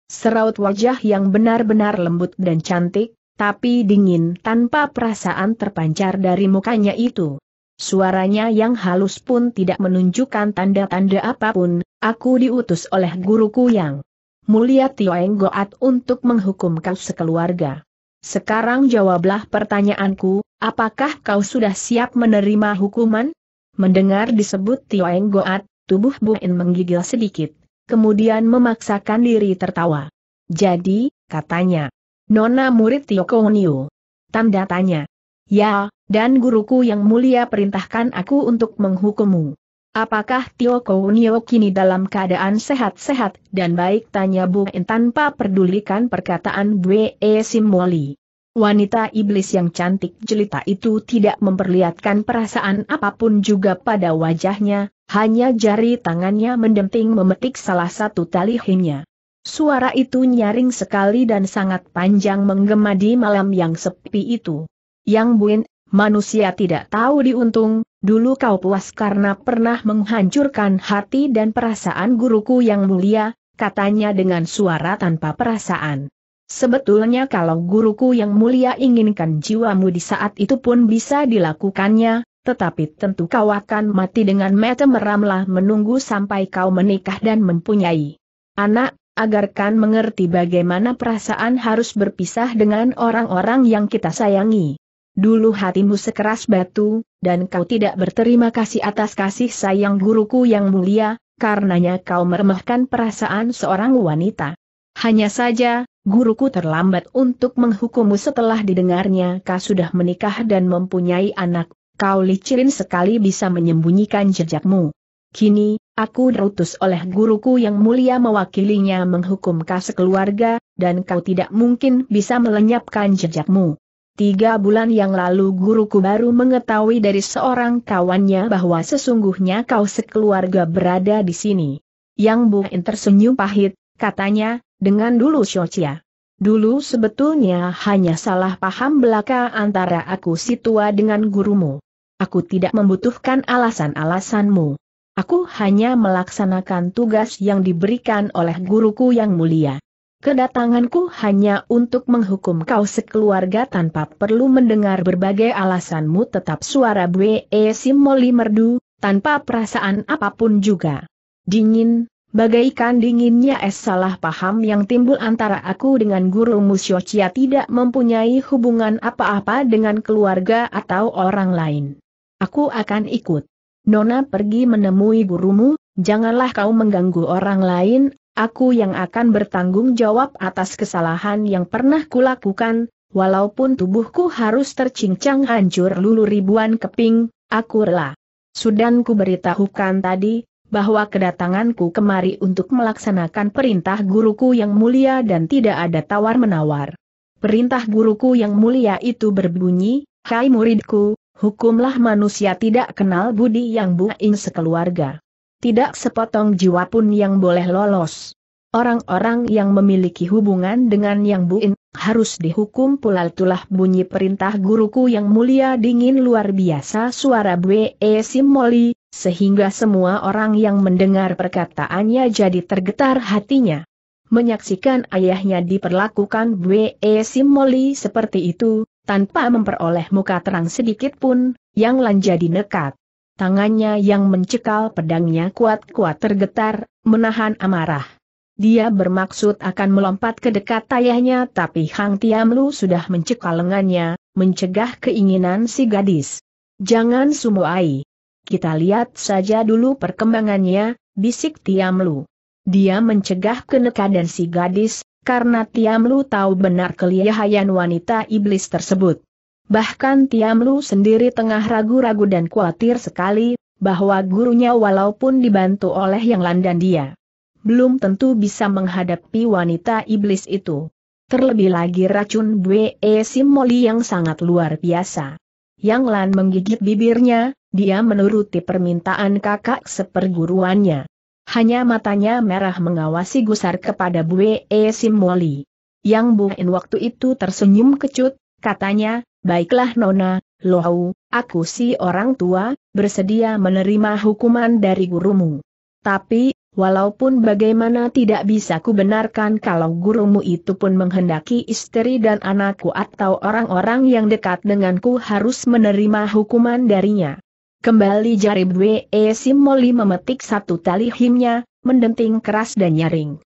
Seraut wajah yang benar-benar lembut dan cantik, tapi dingin tanpa perasaan terpancar dari mukanya itu. Suaranya yang halus pun tidak menunjukkan tanda-tanda apapun, aku diutus oleh guruku yang mulia Tioeng Goat untuk menghukum kau sekeluarga. Sekarang jawablah pertanyaanku, apakah kau sudah siap menerima hukuman? Mendengar disebut Tioeng Goat, Tubuh Buin menggigil sedikit, kemudian memaksakan diri tertawa. Jadi, katanya, Nona murid Tioko Niu. Tanda tanya. Ya, dan guruku yang mulia perintahkan aku untuk menghukummu. Apakah Tioko Unio kini dalam keadaan sehat-sehat dan baik? Tanya Bu En tanpa pedulikan perkataan Bue Simoli. Wanita iblis yang cantik jelita itu tidak memperlihatkan perasaan apapun juga pada wajahnya, hanya jari tangannya mendenting memetik salah satu tali himnya. Suara itu nyaring sekali dan sangat panjang menggema di malam yang sepi itu. Yang Buin, manusia tidak tahu diuntung, dulu kau puas karena pernah menghancurkan hati dan perasaan guruku yang mulia, katanya dengan suara tanpa perasaan. Sebetulnya kalau guruku yang mulia inginkan jiwamu di saat itu pun bisa dilakukannya, tetapi tentu kau akan mati dengan mata meramlah menunggu sampai kau menikah dan mempunyai anak, agarkan mengerti bagaimana perasaan harus berpisah dengan orang-orang yang kita sayangi. Dulu hatimu sekeras batu, dan kau tidak berterima kasih atas kasih sayang guruku yang mulia, karenanya kau meremehkan perasaan seorang wanita. Hanya saja, guruku terlambat untuk menghukummu setelah didengarnya kau sudah menikah dan mempunyai anak, kau licirin sekali bisa menyembunyikan jejakmu. Kini, aku diutus oleh guruku yang mulia mewakilinya menghukum kau sekeluarga, dan kau tidak mungkin bisa melenyapkan jejakmu. Tiga bulan yang lalu guruku baru mengetahui dari seorang kawannya bahwa sesungguhnya kau sekeluarga berada di sini. Yang Buin tersenyum pahit, katanya, dengan dulu Shochia. Dulu sebetulnya hanya salah paham belaka antara aku si tua dengan gurumu. Aku tidak membutuhkan alasan-alasanmu. Aku hanya melaksanakan tugas yang diberikan oleh guruku yang mulia. Kedatanganku hanya untuk menghukum kau sekeluarga tanpa perlu mendengar berbagai alasanmu tetap suara Bwe Simoli merdu, tanpa perasaan apapun juga. Dingin, Bagaikan dinginnya es salah paham yang timbul antara aku dengan guru Chia tidak mempunyai hubungan apa-apa dengan keluarga atau orang lain. Aku akan ikut. Nona pergi menemui gurumu, janganlah kau mengganggu orang lain, aku yang akan bertanggung jawab atas kesalahan yang pernah kulakukan, walaupun tubuhku harus tercincang hancur lulu ribuan keping, aku rela. Sudan ku beritahukan tadi, bahwa kedatanganku kemari untuk melaksanakan perintah guruku yang mulia dan tidak ada tawar-menawar. Perintah guruku yang mulia itu berbunyi, Hai muridku, hukumlah manusia tidak kenal budi yang buing sekeluarga. Tidak sepotong jiwa pun yang boleh lolos. Orang-orang yang memiliki hubungan dengan Yang Buin, harus dihukum pula itulah bunyi perintah guruku yang mulia dingin luar biasa suara Bwe Simoli, sehingga semua orang yang mendengar perkataannya jadi tergetar hatinya. Menyaksikan ayahnya diperlakukan B.E. Simoli seperti itu, tanpa memperoleh muka terang sedikit pun, yang Lan jadi nekat. Tangannya yang mencekal pedangnya kuat-kuat tergetar, menahan amarah. Dia bermaksud akan melompat ke dekat ayahnya tapi Hang Tiamlu sudah mencekal lengannya, mencegah keinginan si gadis. Jangan sumuai. Kita lihat saja dulu perkembangannya, bisik Tiamlu. Dia mencegah keneka dan si gadis, karena Tiamlu tahu benar kelihayan wanita iblis tersebut. Bahkan Tiamlu sendiri tengah ragu-ragu dan khawatir sekali, bahwa gurunya walaupun dibantu oleh yang landan dia. Belum tentu bisa menghadapi wanita iblis itu. Terlebih lagi racun Bue Simoli yang sangat luar biasa. Yang Lan menggigit bibirnya, dia menuruti permintaan kakak seperguruannya. Hanya matanya merah mengawasi gusar kepada Bu E E. Simoli. Yang Bu En waktu itu tersenyum kecut, katanya, baiklah Nona, Lohau, aku si orang tua, bersedia menerima hukuman dari gurumu. Tapi, walaupun bagaimana tidak bisa ku benarkan kalau gurumu itu pun menghendaki istri dan anakku atau orang-orang yang dekat denganku harus menerima hukuman darinya. Kembali jari Bwe Simoli memetik satu tali himnya, mendenting keras dan nyaring.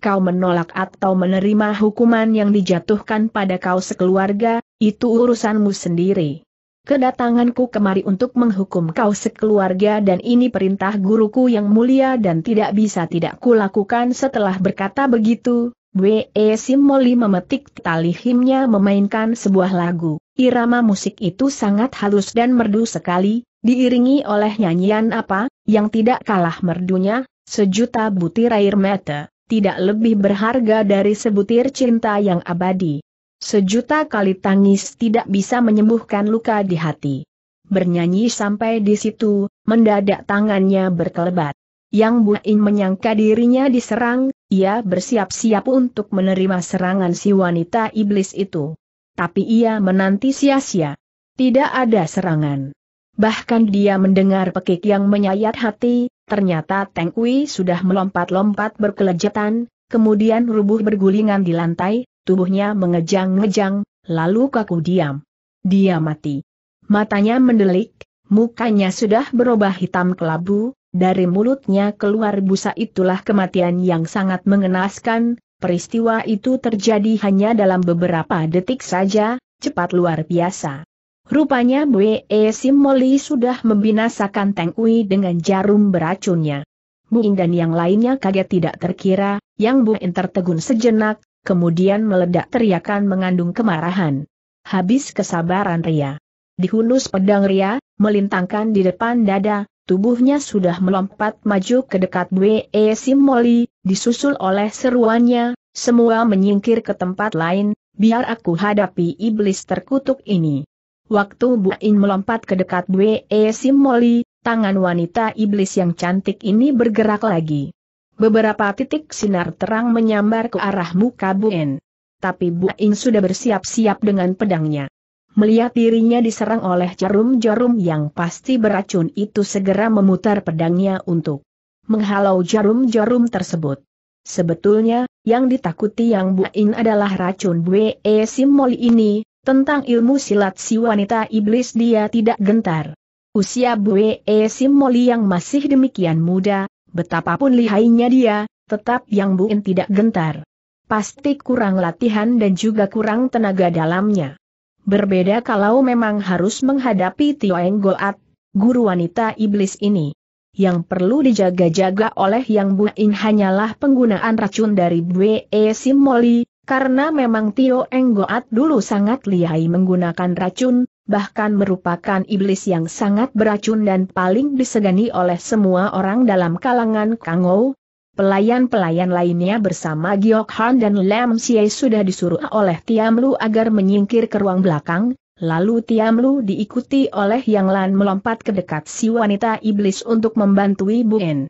Kau menolak atau menerima hukuman yang dijatuhkan pada kau sekeluarga, itu urusanmu sendiri. Kedatanganku kemari untuk menghukum kau sekeluarga dan ini perintah guruku yang mulia dan tidak bisa tidak kulakukan setelah berkata begitu, W.E. Simoli memetik tali himnya memainkan sebuah lagu, irama musik itu sangat halus dan merdu sekali, Diiringi oleh nyanyian apa, yang tidak kalah merdunya, sejuta butir air mata, tidak lebih berharga dari sebutir cinta yang abadi. Sejuta kali tangis tidak bisa menyembuhkan luka di hati. Bernyanyi sampai di situ, mendadak tangannya berkelebat. Yang Buin menyangka dirinya diserang, ia bersiap-siap untuk menerima serangan si wanita iblis itu. Tapi ia menanti sia-sia. Tidak ada serangan. Bahkan dia mendengar pekik yang menyayat hati, ternyata Teng Kui sudah melompat-lompat berkelejetan, kemudian rubuh bergulingan di lantai, tubuhnya mengejang-ngejang, lalu kaku diam. Dia mati. Matanya mendelik, mukanya sudah berubah hitam kelabu, dari mulutnya keluar busa itulah kematian yang sangat mengenaskan, peristiwa itu terjadi hanya dalam beberapa detik saja, cepat luar biasa. Rupanya Bue e Simoli sudah membinasakan Teng Ui dengan jarum beracunnya. Buin dan yang lainnya kaget tidak terkira, yang Buin tertegun sejenak, kemudian meledak teriakan mengandung kemarahan. Habis kesabaran Ria. Dihunus pedang Ria, melintangkan di depan dada, tubuhnya sudah melompat maju ke dekat Bue e Simoli, disusul oleh seruannya, semua menyingkir ke tempat lain, biar aku hadapi iblis terkutuk ini. Waktu Bu In melompat ke dekat Dwe Simoli, tangan wanita iblis yang cantik ini bergerak lagi. Beberapa titik sinar terang menyambar ke arah muka In. Tapi Bu In sudah bersiap-siap dengan pedangnya. Melihat dirinya diserang oleh jarum-jarum yang pasti beracun itu segera memutar pedangnya untuk menghalau jarum-jarum tersebut. Sebetulnya, yang ditakuti yang Bu In adalah racun Bue Simoli ini, tentang ilmu silat si wanita iblis dia tidak gentar. Usia Bue e Simoli yang masih demikian muda, betapapun lihainya dia, tetap yang Buin tidak gentar. Pasti kurang latihan dan juga kurang tenaga dalamnya. Berbeda kalau memang harus menghadapi Tio Enggolat, guru wanita iblis ini. Yang perlu dijaga-jaga oleh Yang Buin hanyalah penggunaan racun dari Bue e Simoli, karena memang Tio Enggoat dulu sangat lihai menggunakan racun, bahkan merupakan iblis yang sangat beracun dan paling disegani oleh semua orang dalam kalangan Kangou. Pelayan-pelayan lainnya bersama Giok Han dan Lam Xie sudah disuruh oleh Tiam Lu agar menyingkir ke ruang belakang, lalu Tiam Lu diikuti oleh Yang Lan melompat ke dekat si wanita iblis untuk membantui Bu En.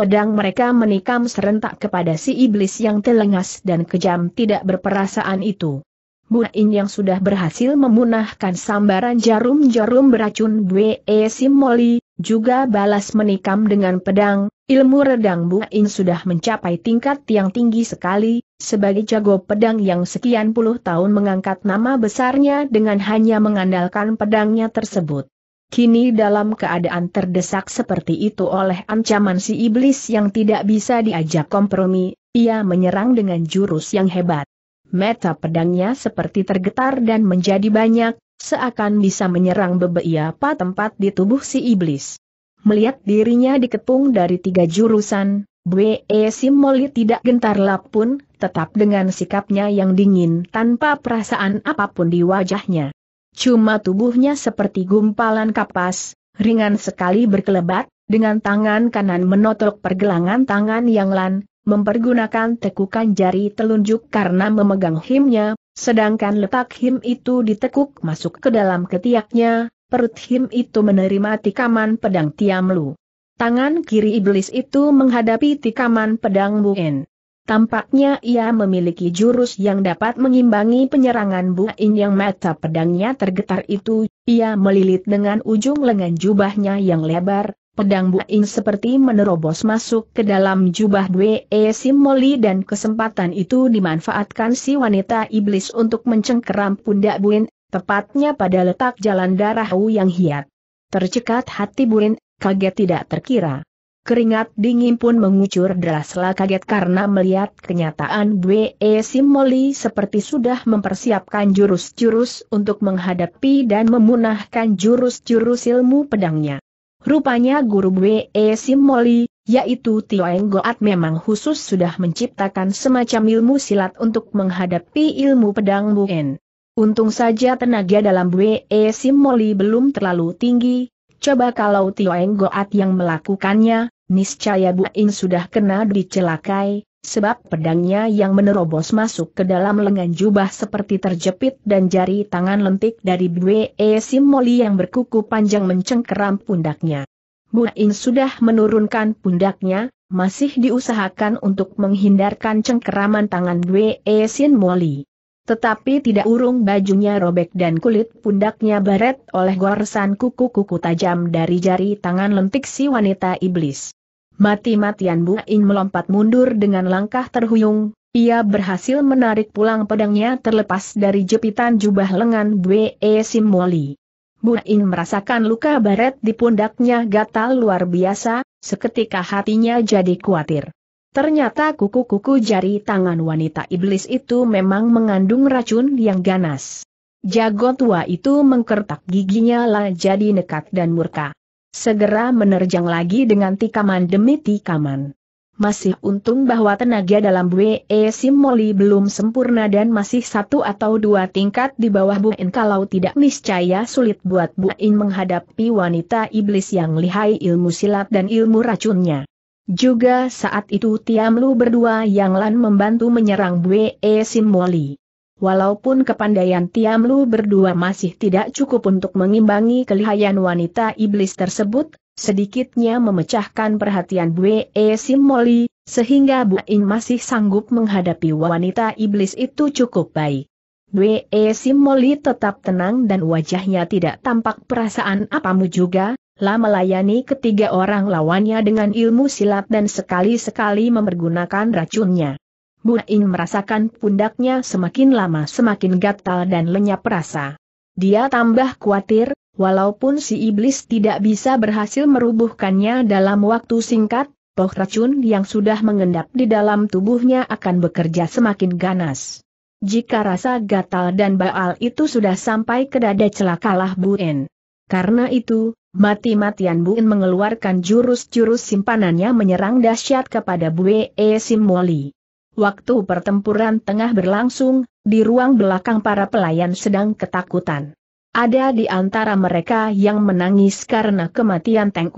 Pedang mereka menikam serentak kepada si iblis yang telengas dan kejam tidak berperasaan itu. Buain yang sudah berhasil memunahkan sambaran jarum-jarum beracun e Simoli, juga balas menikam dengan pedang, ilmu redang Buain sudah mencapai tingkat yang tinggi sekali, sebagai jago pedang yang sekian puluh tahun mengangkat nama besarnya dengan hanya mengandalkan pedangnya tersebut. Kini dalam keadaan terdesak seperti itu oleh ancaman si iblis yang tidak bisa diajak kompromi, ia menyerang dengan jurus yang hebat. Meta pedangnya seperti tergetar dan menjadi banyak, seakan bisa menyerang beberapa tempat di tubuh si iblis. Melihat dirinya dikepung dari tiga jurusan, Bwe Simoli tidak gentar lap pun, tetap dengan sikapnya yang dingin tanpa perasaan apapun di wajahnya. Cuma tubuhnya seperti gumpalan kapas, ringan sekali berkelebat, dengan tangan kanan menotok pergelangan tangan yang lan, mempergunakan tekukan jari telunjuk karena memegang himnya, sedangkan letak him itu ditekuk masuk ke dalam ketiaknya, perut him itu menerima tikaman pedang Tiamlu. Tangan kiri iblis itu menghadapi tikaman pedang Buen. Tampaknya ia memiliki jurus yang dapat mengimbangi penyerangan Bu In yang mata pedangnya tergetar itu, ia melilit dengan ujung lengan jubahnya yang lebar, pedang Bu In seperti menerobos masuk ke dalam jubah Bwe Simoli dan kesempatan itu dimanfaatkan si wanita iblis untuk mencengkeram pundak Bu In, tepatnya pada letak jalan darah yang hiat. Tercekat hati Bu In, kaget tidak terkira. Keringat dingin pun mengucur deraslah kaget karena melihat kenyataan Bwe Simoli seperti sudah mempersiapkan jurus-jurus untuk menghadapi dan memunahkan jurus-jurus ilmu pedangnya. Rupanya guru Bwe Simoli, yaitu Tioeng Goat memang khusus sudah menciptakan semacam ilmu silat untuk menghadapi ilmu pedang Buen. Untung saja tenaga dalam Bwe Simoli belum terlalu tinggi, coba kalau Tioeng Goat yang melakukannya, Niscaya Bu In sudah kena dicelakai, sebab pedangnya yang menerobos masuk ke dalam lengan jubah seperti terjepit dan jari tangan lentik dari Bwe Simoli yang berkuku panjang mencengkeram pundaknya. Bu In sudah menurunkan pundaknya, masih diusahakan untuk menghindarkan cengkeraman tangan Bwe Simoli. Tetapi tidak urung bajunya robek dan kulit pundaknya baret oleh goresan kuku-kuku tajam dari jari tangan lentik si wanita iblis. Mati-matian Bu In melompat mundur dengan langkah terhuyung, ia berhasil menarik pulang pedangnya terlepas dari jepitan jubah lengan E. Simoli. Bu In merasakan luka baret di pundaknya gatal luar biasa, seketika hatinya jadi khawatir. Ternyata kuku-kuku jari tangan wanita iblis itu memang mengandung racun yang ganas. Jago tua itu mengkertak giginya lah jadi nekat dan murka. Segera menerjang lagi dengan tikaman demi tikaman. Masih untung bahwa tenaga dalam Bue Simoli belum sempurna dan masih satu atau dua tingkat di bawah Buin kalau tidak niscaya sulit buat Bu Buin menghadapi wanita iblis yang lihai ilmu silat dan ilmu racunnya. Juga saat itu Tiamlu berdua yang lan membantu menyerang Bue Simoli. Walaupun kepandaian Tiam Lu berdua masih tidak cukup untuk mengimbangi kelihayan wanita iblis tersebut, sedikitnya memecahkan perhatian Bu e Sim Moli, sehingga Bu In masih sanggup menghadapi wanita iblis itu cukup baik. Bu e Sim Moli tetap tenang dan wajahnya tidak tampak perasaan apamu juga, lah melayani ketiga orang lawannya dengan ilmu silat dan sekali-sekali memergunakan racunnya. Bu Ing merasakan pundaknya semakin lama semakin gatal dan lenyap rasa. Dia tambah khawatir, walaupun si iblis tidak bisa berhasil merubuhkannya dalam waktu singkat, poh racun yang sudah mengendap di dalam tubuhnya akan bekerja semakin ganas. Jika rasa gatal dan baal itu sudah sampai ke dada celakalah Bu En. Karena itu, mati-matian Bu En mengeluarkan jurus-jurus simpanannya menyerang dahsyat kepada E. e Simoli. Waktu pertempuran tengah berlangsung, di ruang belakang para pelayan sedang ketakutan. Ada di antara mereka yang menangis karena kematian Teng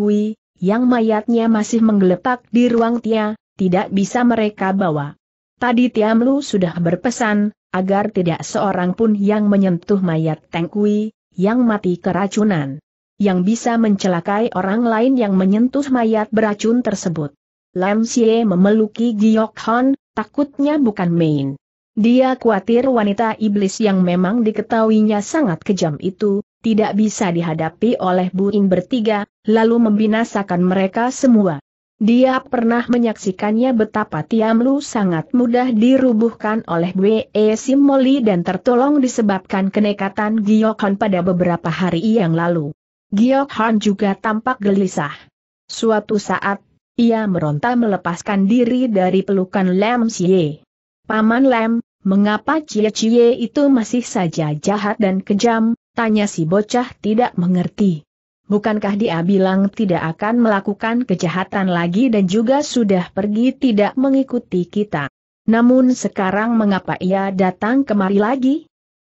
yang mayatnya masih menggeletak di ruang Tia, tidak bisa mereka bawa. Tadi Tiam Lu sudah berpesan, agar tidak seorang pun yang menyentuh mayat Teng yang mati keracunan. Yang bisa mencelakai orang lain yang menyentuh mayat beracun tersebut. Lam Xie memeluki Giok Hon. Takutnya bukan main. Dia khawatir wanita iblis yang memang diketahuinya sangat kejam itu, tidak bisa dihadapi oleh Buin bertiga, lalu membinasakan mereka semua. Dia pernah menyaksikannya betapa Tiam sangat mudah dirubuhkan oleh Wei e Simoli dan tertolong disebabkan kenekatan Giokhan pada beberapa hari yang lalu. Giokhan juga tampak gelisah. Suatu saat ia meronta melepaskan diri dari pelukan Lam Cie. Paman Lam, mengapa Cie Cie itu masih saja jahat dan kejam, tanya si bocah tidak mengerti. Bukankah dia bilang tidak akan melakukan kejahatan lagi dan juga sudah pergi tidak mengikuti kita? Namun sekarang mengapa ia datang kemari lagi?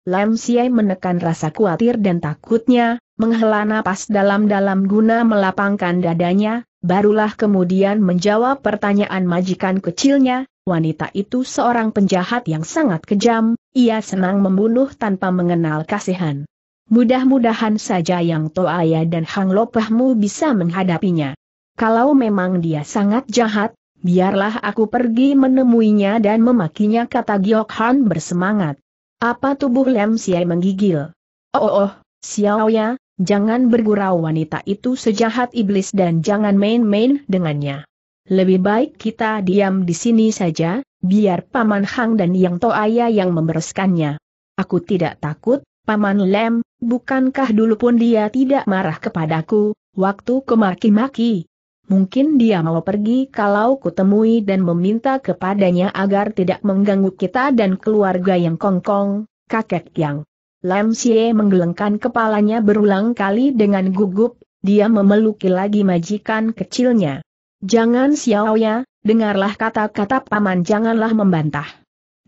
Lam Sye menekan rasa khawatir dan takutnya, menghela napas dalam-dalam guna melapangkan dadanya, barulah kemudian menjawab pertanyaan majikan kecilnya, wanita itu seorang penjahat yang sangat kejam, ia senang membunuh tanpa mengenal kasihan. Mudah-mudahan saja Yang Toaya dan Hang Lopahmu bisa menghadapinya. Kalau memang dia sangat jahat, biarlah aku pergi menemuinya dan memakinya kata Giok Han bersemangat. Apa tubuh Lem Siai menggigil? Oh oh, oh Xiao ya, Jangan bergurau wanita itu sejahat iblis dan jangan main-main dengannya. Lebih baik kita diam di sini saja, biar Paman Hang dan Yang Toaya yang membereskannya. Aku tidak takut, Paman Lem, bukankah dulu pun dia tidak marah kepadaku, waktu kemaki-maki? Mungkin dia mau pergi kalau kutemui dan meminta kepadanya agar tidak mengganggu kita dan keluarga yang kongkong, kakek yang. Lam Sye menggelengkan kepalanya berulang kali dengan gugup, dia memeluki lagi majikan kecilnya. Jangan Xiao ya, dengarlah kata-kata paman janganlah membantah.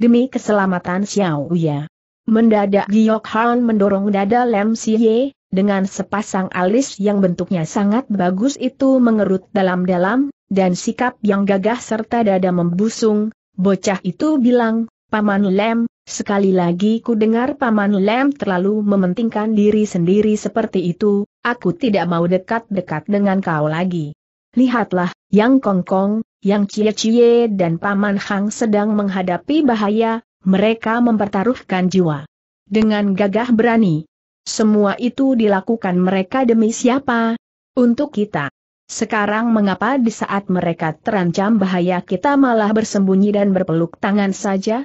Demi keselamatan Xiao ya. Mendadak Giok Han mendorong dada Lam Sye, dengan sepasang alis yang bentuknya sangat bagus itu mengerut dalam-dalam, dan sikap yang gagah serta dada membusung, bocah itu bilang, Paman Lam. Sekali lagi ku dengar Paman Lem terlalu mementingkan diri sendiri seperti itu, aku tidak mau dekat-dekat dengan kau lagi. Lihatlah, Yang Kongkong, Yang Cie-Cie dan Paman Hang sedang menghadapi bahaya, mereka mempertaruhkan jiwa. Dengan gagah berani. Semua itu dilakukan mereka demi siapa? Untuk kita. Sekarang mengapa di saat mereka terancam bahaya kita malah bersembunyi dan berpeluk tangan saja?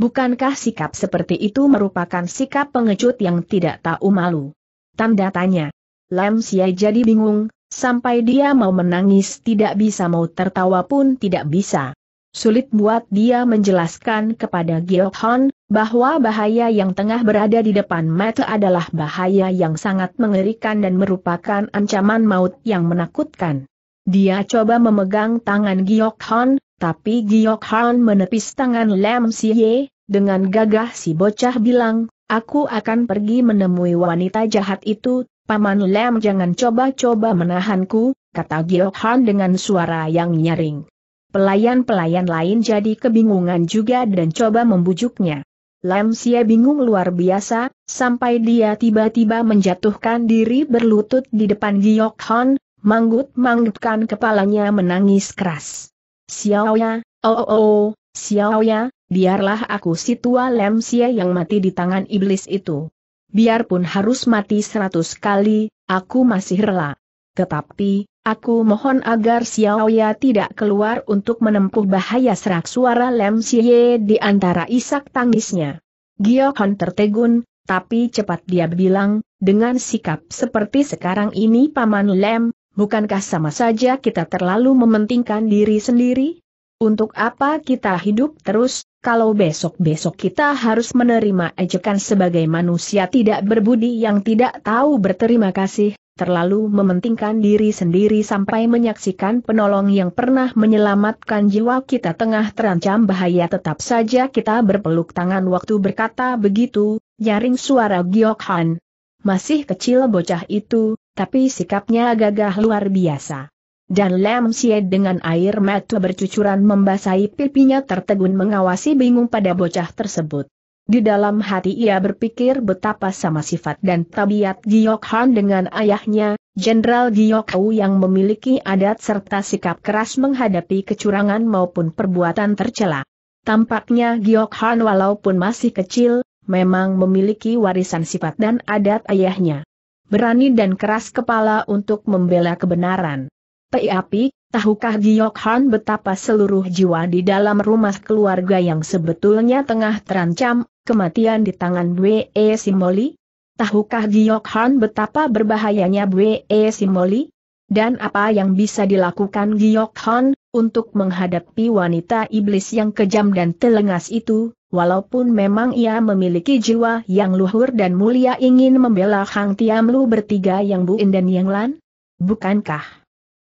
Bukankah sikap seperti itu merupakan sikap pengecut yang tidak tahu malu? Tanda tanya. Lam Xie jadi bingung, sampai dia mau menangis tidak bisa mau tertawa pun tidak bisa. Sulit buat dia menjelaskan kepada Giok Hon, bahwa bahaya yang tengah berada di depan mata adalah bahaya yang sangat mengerikan dan merupakan ancaman maut yang menakutkan. Dia coba memegang tangan Giok Hon, tapi Giok Han menepis tangan Lam Siye, dengan gagah si bocah bilang, aku akan pergi menemui wanita jahat itu, Paman Lam jangan coba-coba menahanku, kata Giok Han dengan suara yang nyaring. Pelayan-pelayan lain jadi kebingungan juga dan coba membujuknya. Lam Sia bingung luar biasa, sampai dia tiba-tiba menjatuhkan diri berlutut di depan Giok Han, manggut-manggutkan kepalanya menangis keras. Xiao ya. oh oh oh, Xiao ya, biarlah aku si tua Lem Xie yang mati di tangan iblis itu. Biarpun harus mati seratus kali, aku masih rela. Tetapi, aku mohon agar Xiao ya tidak keluar untuk menempuh bahaya serak suara Lem Xie di antara isak tangisnya. Giokon tertegun, tapi cepat dia bilang, dengan sikap seperti sekarang ini Paman Lem, bukankah sama saja kita terlalu mementingkan diri sendiri? Untuk apa kita hidup terus, kalau besok-besok kita harus menerima ejekan sebagai manusia tidak berbudi yang tidak tahu berterima kasih, terlalu mementingkan diri sendiri sampai menyaksikan penolong yang pernah menyelamatkan jiwa kita tengah terancam bahaya tetap saja kita berpeluk tangan waktu berkata begitu, nyaring suara Giok Han. Masih kecil bocah itu, tapi sikapnya gagah luar biasa. Dan Lam Sye dengan air mata bercucuran membasahi pipinya tertegun mengawasi bingung pada bocah tersebut. Di dalam hati ia berpikir betapa sama sifat dan tabiat Giok Han dengan ayahnya, Jenderal Giok Hau yang memiliki adat serta sikap keras menghadapi kecurangan maupun perbuatan tercela. Tampaknya Giok Han walaupun masih kecil, memang memiliki warisan sifat dan adat ayahnya berani dan keras kepala untuk membela kebenaran. Piapi, tahukah Giyok Han betapa seluruh jiwa di dalam rumah keluarga yang sebetulnya tengah terancam kematian di tangan Bwe Simoli? Tahukah Giyok Han betapa berbahayanya Bwe Simoli? Dan apa yang bisa dilakukan Giyok Han untuk menghadapi wanita iblis yang kejam dan telengas itu, walaupun memang ia memiliki jiwa yang luhur dan mulia ingin membela Hang Tiam Lu bertiga yang Buin dan Yang Lan? Bukankah?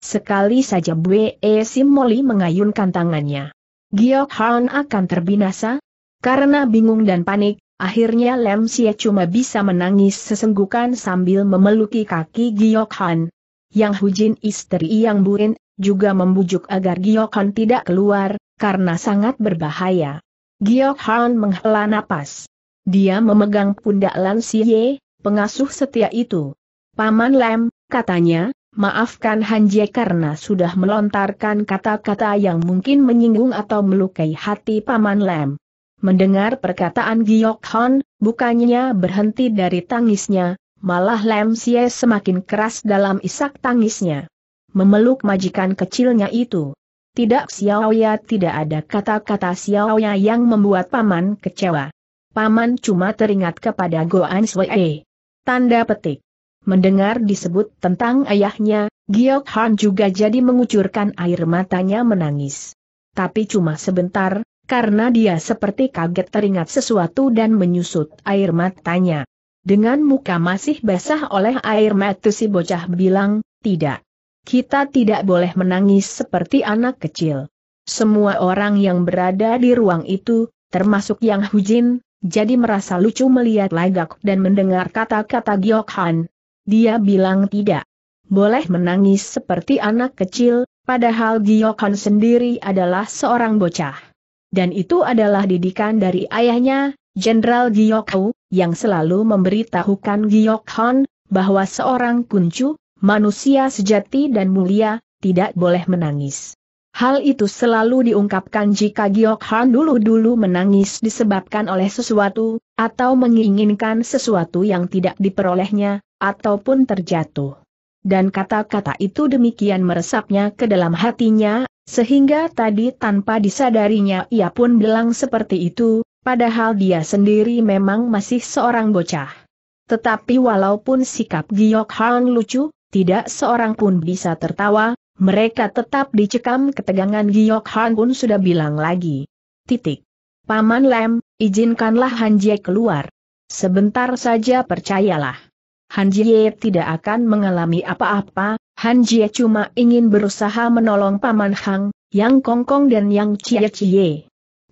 Sekali saja E Sim Moli mengayunkan tangannya. Giok Han akan terbinasa? Karena bingung dan panik, akhirnya Lem Sia cuma bisa menangis sesenggukan sambil memeluki kaki Giok Han. Yang Hujin istri Yang Buin, juga membujuk agar Giokhan tidak keluar, karena sangat berbahaya. Giokhan menghela napas. Dia memegang pundak Lan Siye, pengasuh setia itu. Paman Lem, katanya, maafkan Han Jie karena sudah melontarkan kata-kata yang mungkin menyinggung atau melukai hati Paman Lem. Mendengar perkataan Giokhan, bukannya berhenti dari tangisnya, Malah Lem Sie semakin keras dalam isak tangisnya. Memeluk majikan kecilnya itu. Tidak Xiaoya tidak ada kata-kata Xiaoya yang membuat paman kecewa. Paman cuma teringat kepada Goan Sue. Tanda petik. Mendengar disebut tentang ayahnya, Giok Han juga jadi mengucurkan air matanya menangis. Tapi cuma sebentar, karena dia seperti kaget teringat sesuatu dan menyusut air matanya. Dengan muka masih basah oleh air mata si bocah bilang, tidak. Kita tidak boleh menangis seperti anak kecil. Semua orang yang berada di ruang itu, termasuk yang Hujin, jadi merasa lucu melihat lagak dan mendengar kata-kata Giokhan. Dia bilang tidak. Boleh menangis seperti anak kecil, padahal Giokhan sendiri adalah seorang bocah. Dan itu adalah didikan dari ayahnya, Jenderal Gyokho, yang selalu memberitahukan Giok Han, bahwa seorang kuncu, manusia sejati dan mulia, tidak boleh menangis. Hal itu selalu diungkapkan jika Giok Han dulu-dulu menangis disebabkan oleh sesuatu, atau menginginkan sesuatu yang tidak diperolehnya, ataupun terjatuh. Dan kata-kata itu demikian meresapnya ke dalam hatinya, sehingga tadi tanpa disadarinya ia pun bilang seperti itu, padahal dia sendiri memang masih seorang bocah. Tetapi walaupun sikap Giok Han lucu, tidak seorang pun bisa tertawa, mereka tetap dicekam ketegangan Giok Han pun sudah bilang lagi. Titik. Paman Lem, izinkanlah Han Jie keluar. Sebentar saja percayalah. Han Jie tidak akan mengalami apa-apa, Han Jie cuma ingin berusaha menolong Paman Hang, Yang Kongkong dan Yang Cie Cie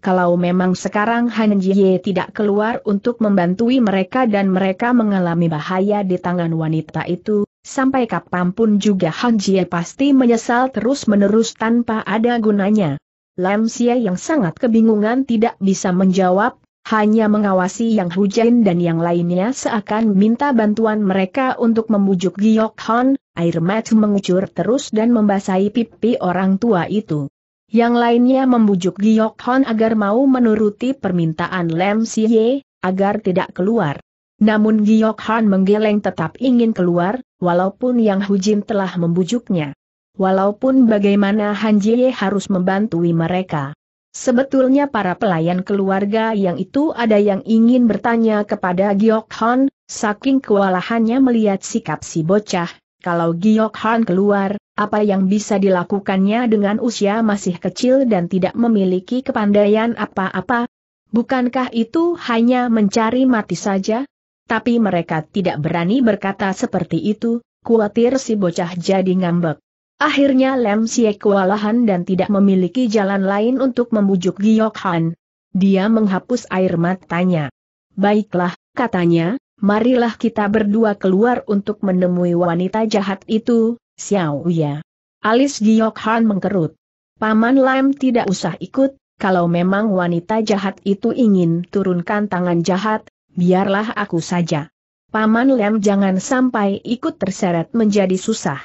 kalau memang sekarang Han Jie tidak keluar untuk membantui mereka dan mereka mengalami bahaya di tangan wanita itu, sampai kapanpun juga Han Jie pasti menyesal terus-menerus tanpa ada gunanya. Lam Xie yang sangat kebingungan tidak bisa menjawab, hanya mengawasi yang hujan dan yang lainnya seakan minta bantuan mereka untuk membujuk Giok Han, air mata mengucur terus dan membasahi pipi orang tua itu. Yang lainnya membujuk Giok Hon agar mau menuruti permintaan Lem Siye, agar tidak keluar. Namun Giok Hon menggeleng tetap ingin keluar, walaupun Yang Hujin telah membujuknya. Walaupun bagaimana Han Jie harus membantui mereka. Sebetulnya para pelayan keluarga yang itu ada yang ingin bertanya kepada Giok Hon, saking kewalahannya melihat sikap si bocah, kalau Giok Han keluar, apa yang bisa dilakukannya dengan usia masih kecil dan tidak memiliki kepandaian apa-apa? Bukankah itu hanya mencari mati saja? Tapi mereka tidak berani berkata seperti itu, khawatir si bocah jadi ngambek. Akhirnya Lem Xie kewalahan dan tidak memiliki jalan lain untuk membujuk Giok Han. Dia menghapus air matanya. Baiklah, katanya, marilah kita berdua keluar untuk menemui wanita jahat itu, Xiao Ya. Alis Giok Han mengkerut. Paman Lam tidak usah ikut, kalau memang wanita jahat itu ingin turunkan tangan jahat, biarlah aku saja. Paman Lam jangan sampai ikut terseret menjadi susah.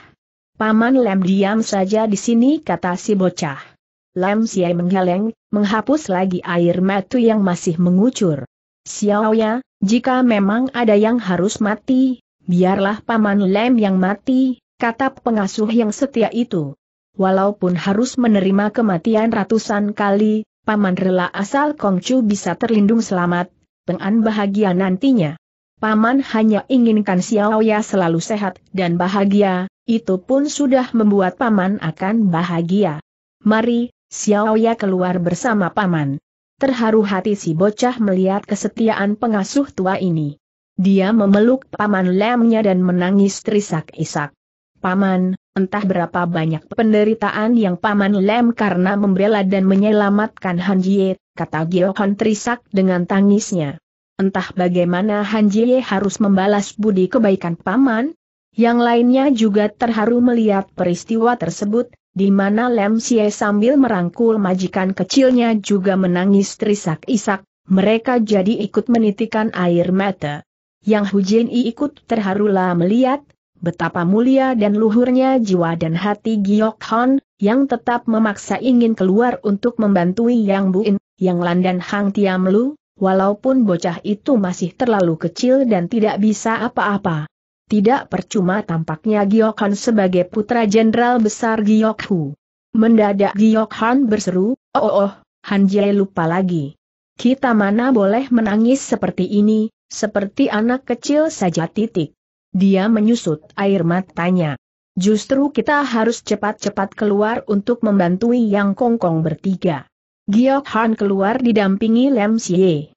Paman Lam diam saja di sini kata si bocah. Lam Siai menggeleng, menghapus lagi air matu yang masih mengucur. Xiao ya, jika memang ada yang harus mati, biarlah Paman Lem yang mati, kata pengasuh yang setia itu. Walaupun harus menerima kematian ratusan kali, Paman rela asal Kongcu bisa terlindung selamat, pengan bahagia nantinya. Paman hanya inginkan Xiao Xiaoya selalu sehat dan bahagia, itu pun sudah membuat Paman akan bahagia. Mari, Xiao Xiaoya keluar bersama Paman. Terharu hati si bocah melihat kesetiaan pengasuh tua ini. Dia memeluk paman lemnya dan menangis terisak-isak. Paman, entah berapa banyak penderitaan yang paman lem karena membela dan menyelamatkan Han Jie, kata Giohan terisak dengan tangisnya. Entah bagaimana Han Jie harus membalas budi kebaikan paman. Yang lainnya juga terharu melihat peristiwa tersebut, di mana Lem Sie sambil merangkul majikan kecilnya juga menangis terisak-isak, mereka jadi ikut menitikan air mata. Yang Hu Jin I ikut terharulah melihat, betapa mulia dan luhurnya jiwa dan hati Giok Hon, yang tetap memaksa ingin keluar untuk membantu Yang Buin, Yang Lan dan Hang Tiam Lu, walaupun bocah itu masih terlalu kecil dan tidak bisa apa-apa. Tidak percuma tampaknya Giokhan sebagai putra jenderal besar Giokhu. Mendadak Giokhan berseru, oh oh, oh Han Jie lupa lagi. Kita mana boleh menangis seperti ini, seperti anak kecil saja titik. Dia menyusut air matanya. Justru kita harus cepat-cepat keluar untuk membantu Yang Kongkong bertiga. Giok keluar didampingi Lem Xie.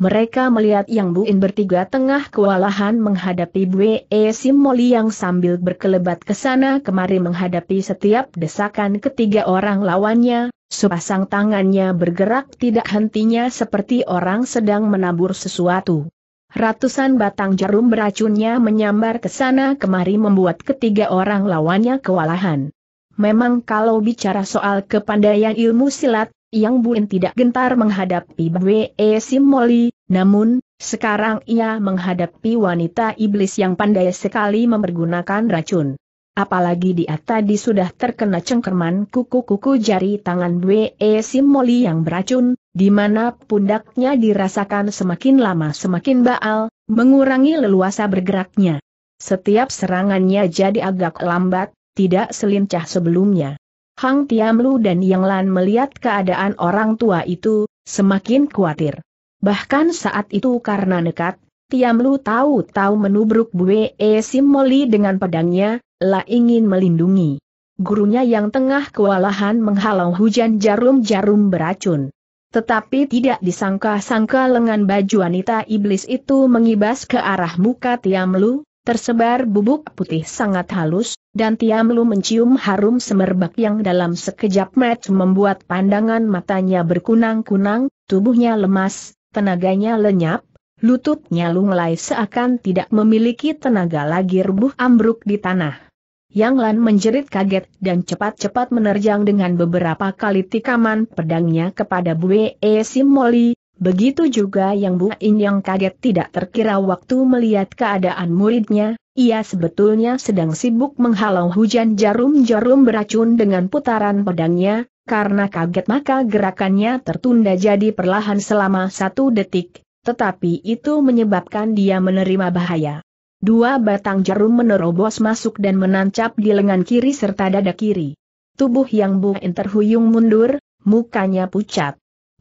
Mereka melihat Yang Buin bertiga tengah kewalahan menghadapi Bue Simoli yang sambil berkelebat ke sana kemari menghadapi setiap desakan ketiga orang lawannya, sepasang tangannya bergerak tidak hentinya seperti orang sedang menabur sesuatu. Ratusan batang jarum beracunnya menyambar ke sana kemari membuat ketiga orang lawannya kewalahan. Memang kalau bicara soal kepandaian ilmu silat, yang Buin tidak gentar menghadapi Bwe Simoli, namun, sekarang ia menghadapi wanita iblis yang pandai sekali mempergunakan racun. Apalagi dia tadi sudah terkena cengkerman kuku-kuku jari tangan Bwe Simoli yang beracun, di mana pundaknya dirasakan semakin lama semakin baal, mengurangi leluasa bergeraknya. Setiap serangannya jadi agak lambat, tidak selincah sebelumnya. Hang Tiamlu dan Yang Lan melihat keadaan orang tua itu, semakin khawatir. Bahkan saat itu karena nekat, Tiamlu tahu-tahu menubruk Bue e Simoli dengan pedangnya, La ingin melindungi. Gurunya yang tengah kewalahan menghalau hujan jarum-jarum beracun. Tetapi tidak disangka-sangka lengan baju wanita iblis itu mengibas ke arah muka Tiamlu, Tersebar bubuk putih sangat halus, dan Tiam Lu mencium harum semerbak yang dalam sekejap match membuat pandangan matanya berkunang-kunang, tubuhnya lemas, tenaganya lenyap, lututnya lunglai seakan tidak memiliki tenaga lagi rebuh ambruk di tanah. Yang Lan menjerit kaget dan cepat-cepat menerjang dengan beberapa kali tikaman pedangnya kepada Bue E Simoli, Begitu juga yang Bu In yang kaget tidak terkira waktu melihat keadaan muridnya, ia sebetulnya sedang sibuk menghalau hujan jarum-jarum beracun dengan putaran pedangnya, karena kaget maka gerakannya tertunda jadi perlahan selama satu detik, tetapi itu menyebabkan dia menerima bahaya. Dua batang jarum menerobos masuk dan menancap di lengan kiri serta dada kiri. Tubuh yang Bu In terhuyung mundur, mukanya pucat.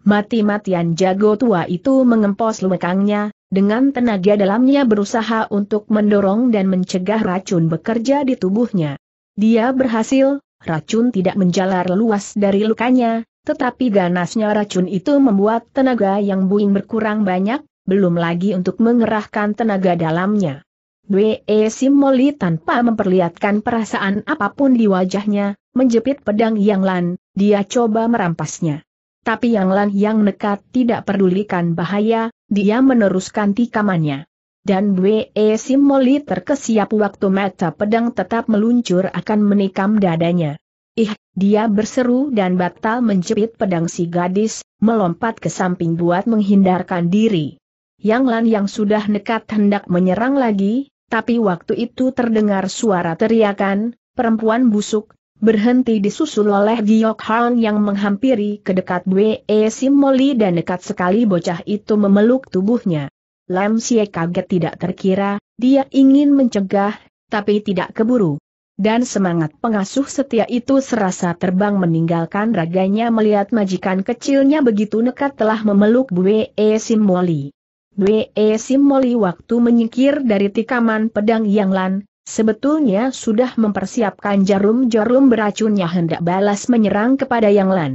Mati-matian jago tua itu mengempos lumekangnya, dengan tenaga dalamnya berusaha untuk mendorong dan mencegah racun bekerja di tubuhnya. Dia berhasil, racun tidak menjalar luas dari lukanya, tetapi ganasnya racun itu membuat tenaga yang buing berkurang banyak, belum lagi untuk mengerahkan tenaga dalamnya. Bwe Simoli tanpa memperlihatkan perasaan apapun di wajahnya, menjepit pedang yang lan, dia coba merampasnya tapi yang Lan yang nekat tidak pedulikan bahaya, dia meneruskan tikamannya. Dan Bwe Simoli terkesiap waktu mata pedang tetap meluncur akan menikam dadanya. Ih, dia berseru dan batal menjepit pedang si gadis, melompat ke samping buat menghindarkan diri. Yang Lan yang sudah nekat hendak menyerang lagi, tapi waktu itu terdengar suara teriakan, perempuan busuk, berhenti disusul oleh Giok Han yang menghampiri ke dekat Bwe Simoli dan dekat sekali bocah itu memeluk tubuhnya. Lam Sie kaget tidak terkira, dia ingin mencegah, tapi tidak keburu. Dan semangat pengasuh setia itu serasa terbang meninggalkan raganya melihat majikan kecilnya begitu nekat telah memeluk Bwe Simoli. Bwe Simoli waktu menyingkir dari tikaman pedang Yang Lan, Sebetulnya sudah mempersiapkan jarum-jarum beracunnya hendak balas menyerang kepada Yang Lan.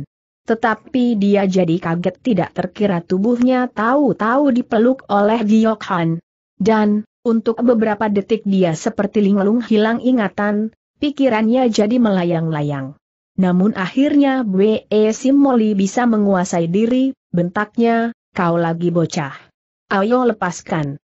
Tetapi dia jadi kaget tidak terkira tubuhnya tahu-tahu dipeluk oleh Giok Han. Dan, untuk beberapa detik dia seperti linglung hilang ingatan, pikirannya jadi melayang-layang. Namun akhirnya e Sim Simoli bisa menguasai diri, bentaknya, kau lagi bocah. Ayo lepaskan.